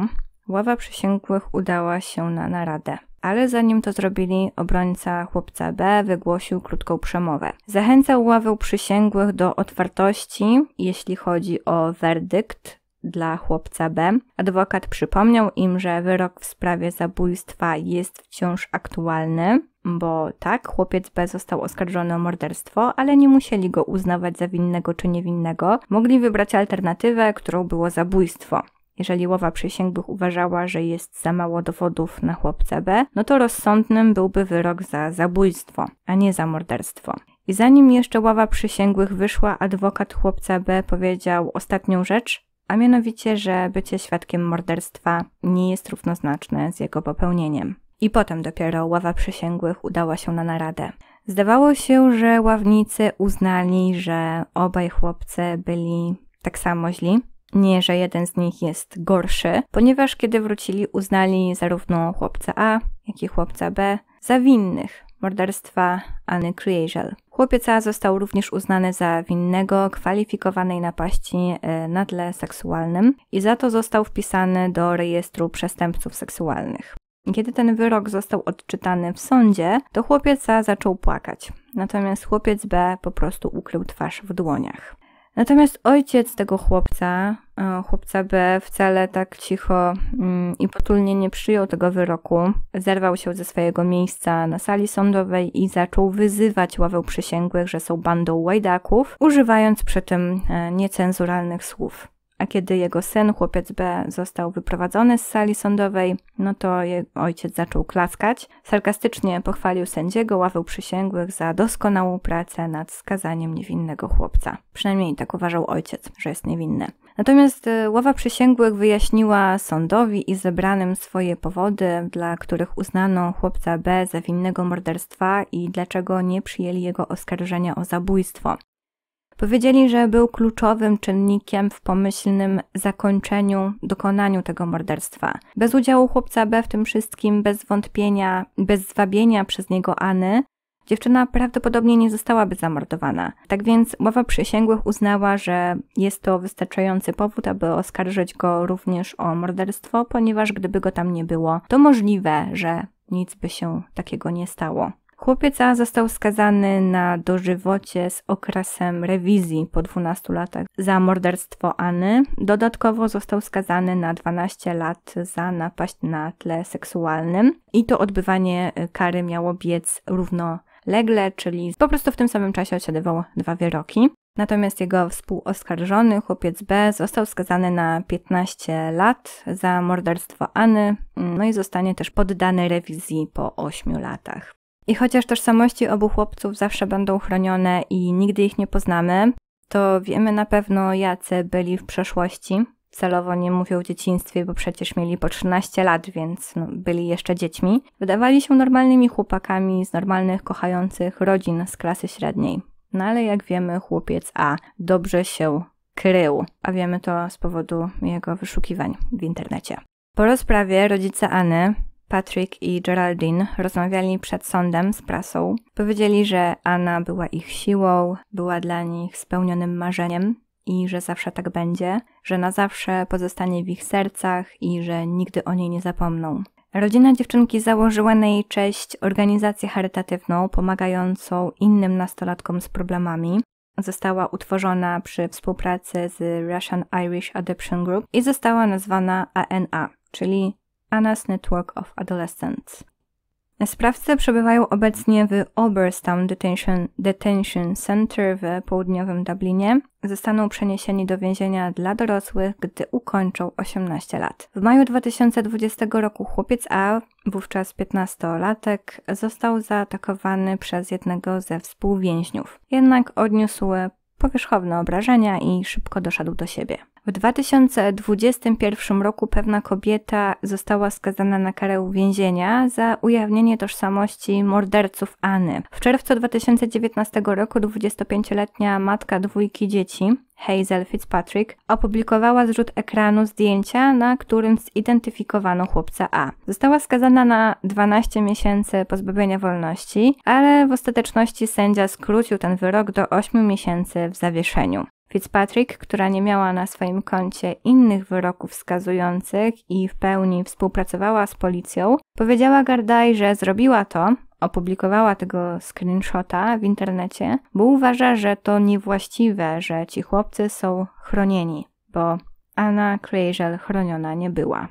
ława przysięgłych udała się na naradę. Ale zanim to zrobili, obrońca chłopca B wygłosił krótką przemowę. Zachęcał ławę przysięgłych do otwartości, jeśli chodzi o werdykt dla chłopca B. Adwokat przypomniał im, że wyrok w sprawie zabójstwa jest wciąż aktualny, bo tak, chłopiec B został oskarżony o morderstwo, ale nie musieli go uznawać za winnego czy niewinnego. Mogli wybrać alternatywę, którą było zabójstwo. Jeżeli ława przysięgłych uważała, że jest za mało dowodów na chłopca B, no to rozsądnym byłby wyrok za zabójstwo, a nie za morderstwo. I zanim jeszcze ława przysięgłych wyszła, adwokat chłopca B powiedział ostatnią rzecz, a mianowicie, że bycie świadkiem morderstwa nie jest równoznaczne z jego popełnieniem. I potem dopiero ława przysięgłych udała się na naradę. Zdawało się, że ławnicy uznali, że obaj chłopcy byli tak samo źli, nie, że jeden z nich jest gorszy, ponieważ kiedy wrócili, uznali zarówno chłopca A, jak i chłopca B za winnych morderstwa Anny Kriejżel. Chłopiec A został również uznany za winnego kwalifikowanej napaści e, na tle seksualnym i za to został wpisany do rejestru przestępców seksualnych. Kiedy ten wyrok został odczytany w sądzie, to chłopiec A zaczął płakać, natomiast chłopiec B po prostu ukrył twarz w dłoniach. Natomiast ojciec tego chłopca, e, chłopca B, wcale tak cicho mm, i potulnie nie przyjął tego wyroku. Zerwał się ze swojego miejsca na sali sądowej i zaczął wyzywać ławę przysięgłych, że są bandą łajdaków, używając przy tym e, niecenzuralnych słów a kiedy jego syn, chłopiec B, został wyprowadzony z sali sądowej, no to ojciec zaczął klaskać. Sarkastycznie pochwalił sędziego, ławę przysięgłych za doskonałą pracę nad skazaniem niewinnego chłopca. Przynajmniej tak uważał ojciec, że jest niewinny. Natomiast y, ława przysięgłych wyjaśniła sądowi i zebranym swoje powody, dla których uznano chłopca B za winnego morderstwa i dlaczego nie przyjęli jego oskarżenia o zabójstwo. Powiedzieli, że był kluczowym czynnikiem w pomyślnym zakończeniu, dokonaniu tego morderstwa. Bez udziału chłopca B w tym wszystkim, bez wątpienia, bez zwabienia przez niego Anny, dziewczyna prawdopodobnie nie zostałaby zamordowana. Tak więc ława przysięgłych uznała, że jest to wystarczający powód, aby oskarżyć go również o morderstwo, ponieważ gdyby go tam nie było, to możliwe, że nic by się takiego nie stało. Chłopiec A został skazany na dożywocie z okresem rewizji po 12 latach za morderstwo Anny. Dodatkowo został skazany na 12 lat za napaść na tle seksualnym i to odbywanie y, kary miało biec równolegle, czyli po prostu w tym samym czasie odsiadywał dwa wyroki. Natomiast jego współoskarżony, chłopiec B, został skazany na 15 lat za morderstwo Anny, no i zostanie też poddany rewizji po 8 latach. I chociaż tożsamości obu chłopców zawsze będą chronione i nigdy ich nie poznamy, to wiemy na pewno, jacy byli w przeszłości. Celowo nie mówią o dzieciństwie, bo przecież mieli po 13 lat, więc no, byli jeszcze dziećmi. Wydawali się normalnymi chłopakami z normalnych, kochających rodzin z klasy średniej. No ale jak wiemy, chłopiec A dobrze się krył, a wiemy to z powodu jego wyszukiwań w internecie. Po rozprawie rodzice Anny Patrick i Geraldine rozmawiali przed sądem z prasą. Powiedzieli, że Anna była ich siłą, była dla nich spełnionym marzeniem i że zawsze tak będzie, że na zawsze pozostanie w ich sercach i że nigdy o niej nie zapomną. Rodzina dziewczynki założyła na jej cześć organizację charytatywną pomagającą innym nastolatkom z problemami. Została utworzona przy współpracy z Russian Irish Adoption Group i została nazwana ANA, czyli Anna's Network of Adolescents. Sprawcy przebywają obecnie w Oberstown Detention, Detention Center w południowym Dublinie. Zostaną przeniesieni do więzienia dla dorosłych, gdy ukończą 18 lat. W maju 2020 roku chłopiec A, wówczas 15-latek, został zaatakowany przez jednego ze współwięźniów. Jednak odniósł powierzchowne obrażenia i szybko doszedł do siebie. W 2021 roku pewna kobieta została skazana na karę więzienia za ujawnienie tożsamości morderców Anny. W czerwcu 2019 roku 25-letnia matka dwójki dzieci, Hazel Fitzpatrick, opublikowała zrzut ekranu zdjęcia, na którym zidentyfikowano chłopca A. Została skazana na 12 miesięcy pozbawienia wolności, ale w ostateczności sędzia skrócił ten wyrok do 8 miesięcy w zawieszeniu. Fitzpatrick, która nie miała na swoim koncie innych wyroków wskazujących i w pełni współpracowała z policją, powiedziała Gardaj, że zrobiła to, opublikowała tego screenshota w internecie, bo uważa, że to niewłaściwe, że ci chłopcy są chronieni, bo Anna Crazel chroniona nie była.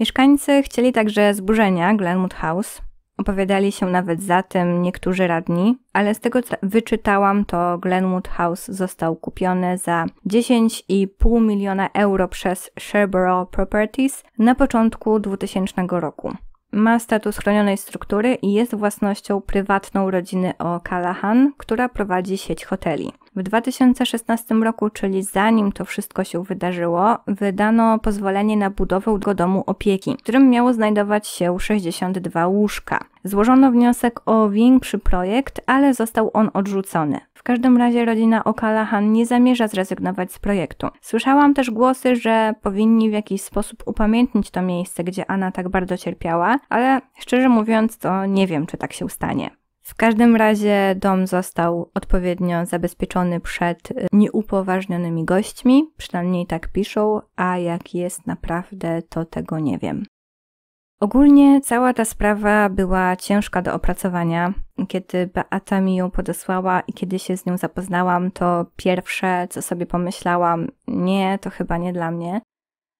Mieszkańcy chcieli także zburzenia Glenwood House, Opowiadali się nawet za tym niektórzy radni, ale z tego co wyczytałam, to Glenwood House został kupiony za 10,5 miliona euro przez Sherborough Properties na początku 2000 roku. Ma status chronionej struktury i jest własnością prywatną rodziny O'Callaghan, która prowadzi sieć hoteli. W 2016 roku, czyli zanim to wszystko się wydarzyło, wydano pozwolenie na budowę do domu opieki, w którym miało znajdować się 62 łóżka. Złożono wniosek o większy projekt, ale został on odrzucony. W każdym razie rodzina Okalahan nie zamierza zrezygnować z projektu. Słyszałam też głosy, że powinni w jakiś sposób upamiętnić to miejsce, gdzie Anna tak bardzo cierpiała, ale szczerze mówiąc, to nie wiem, czy tak się stanie. W każdym razie dom został odpowiednio zabezpieczony przed y, nieupoważnionymi gośćmi, przynajmniej tak piszą, a jak jest naprawdę, to tego nie wiem. Ogólnie cała ta sprawa była ciężka do opracowania. Kiedy Beata mi ją podesłała i kiedy się z nią zapoznałam, to pierwsze, co sobie pomyślałam, nie, to chyba nie dla mnie.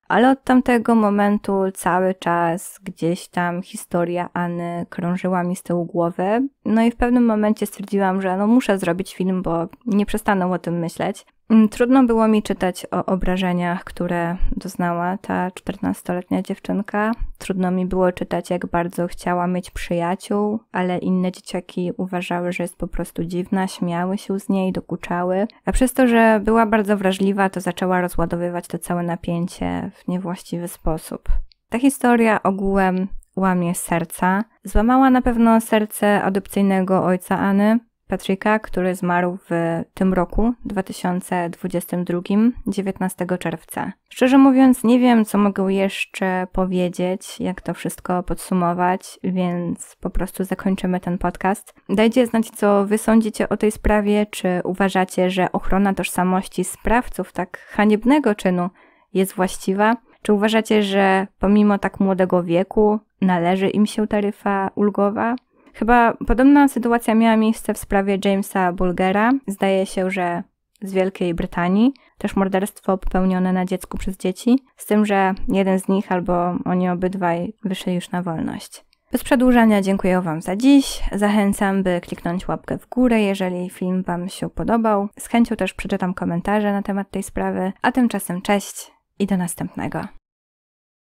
Ale od tamtego momentu cały czas gdzieś tam historia Anny krążyła mi z tyłu głowy. No i w pewnym momencie stwierdziłam, że no muszę zrobić film, bo nie przestanę o tym myśleć. Mm, trudno było mi czytać o obrażeniach, które doznała ta 14-letnia dziewczynka. Trudno mi było czytać, jak bardzo chciała mieć przyjaciół, ale inne dzieciaki uważały, że jest po prostu dziwna, śmiały się z niej, dokuczały. A przez to, że była bardzo wrażliwa, to zaczęła rozładowywać to całe napięcie w niewłaściwy sposób. Ta historia ogółem łamie serca. Złamała na pewno serce adopcyjnego ojca Anny, Patryka, który zmarł w tym roku, 2022, 19 czerwca. Szczerze mówiąc, nie wiem, co mogę jeszcze powiedzieć, jak to wszystko podsumować, więc po prostu zakończymy ten podcast. Dajcie znać, co wy sądzicie o tej sprawie, czy uważacie, że ochrona tożsamości sprawców tak haniebnego czynu jest właściwa. Czy uważacie, że pomimo tak młodego wieku należy im się taryfa ulgowa? Chyba podobna sytuacja miała miejsce w sprawie Jamesa Bulgera. Zdaje się, że z Wielkiej Brytanii, też morderstwo popełnione na dziecku przez dzieci, z tym, że jeden z nich albo oni obydwaj wyszli już na wolność. Bez przedłużania dziękuję Wam za dziś. Zachęcam, by kliknąć łapkę w górę, jeżeli film Wam się podobał. Z chęcią też przeczytam komentarze na temat tej sprawy. A tymczasem cześć i do następnego.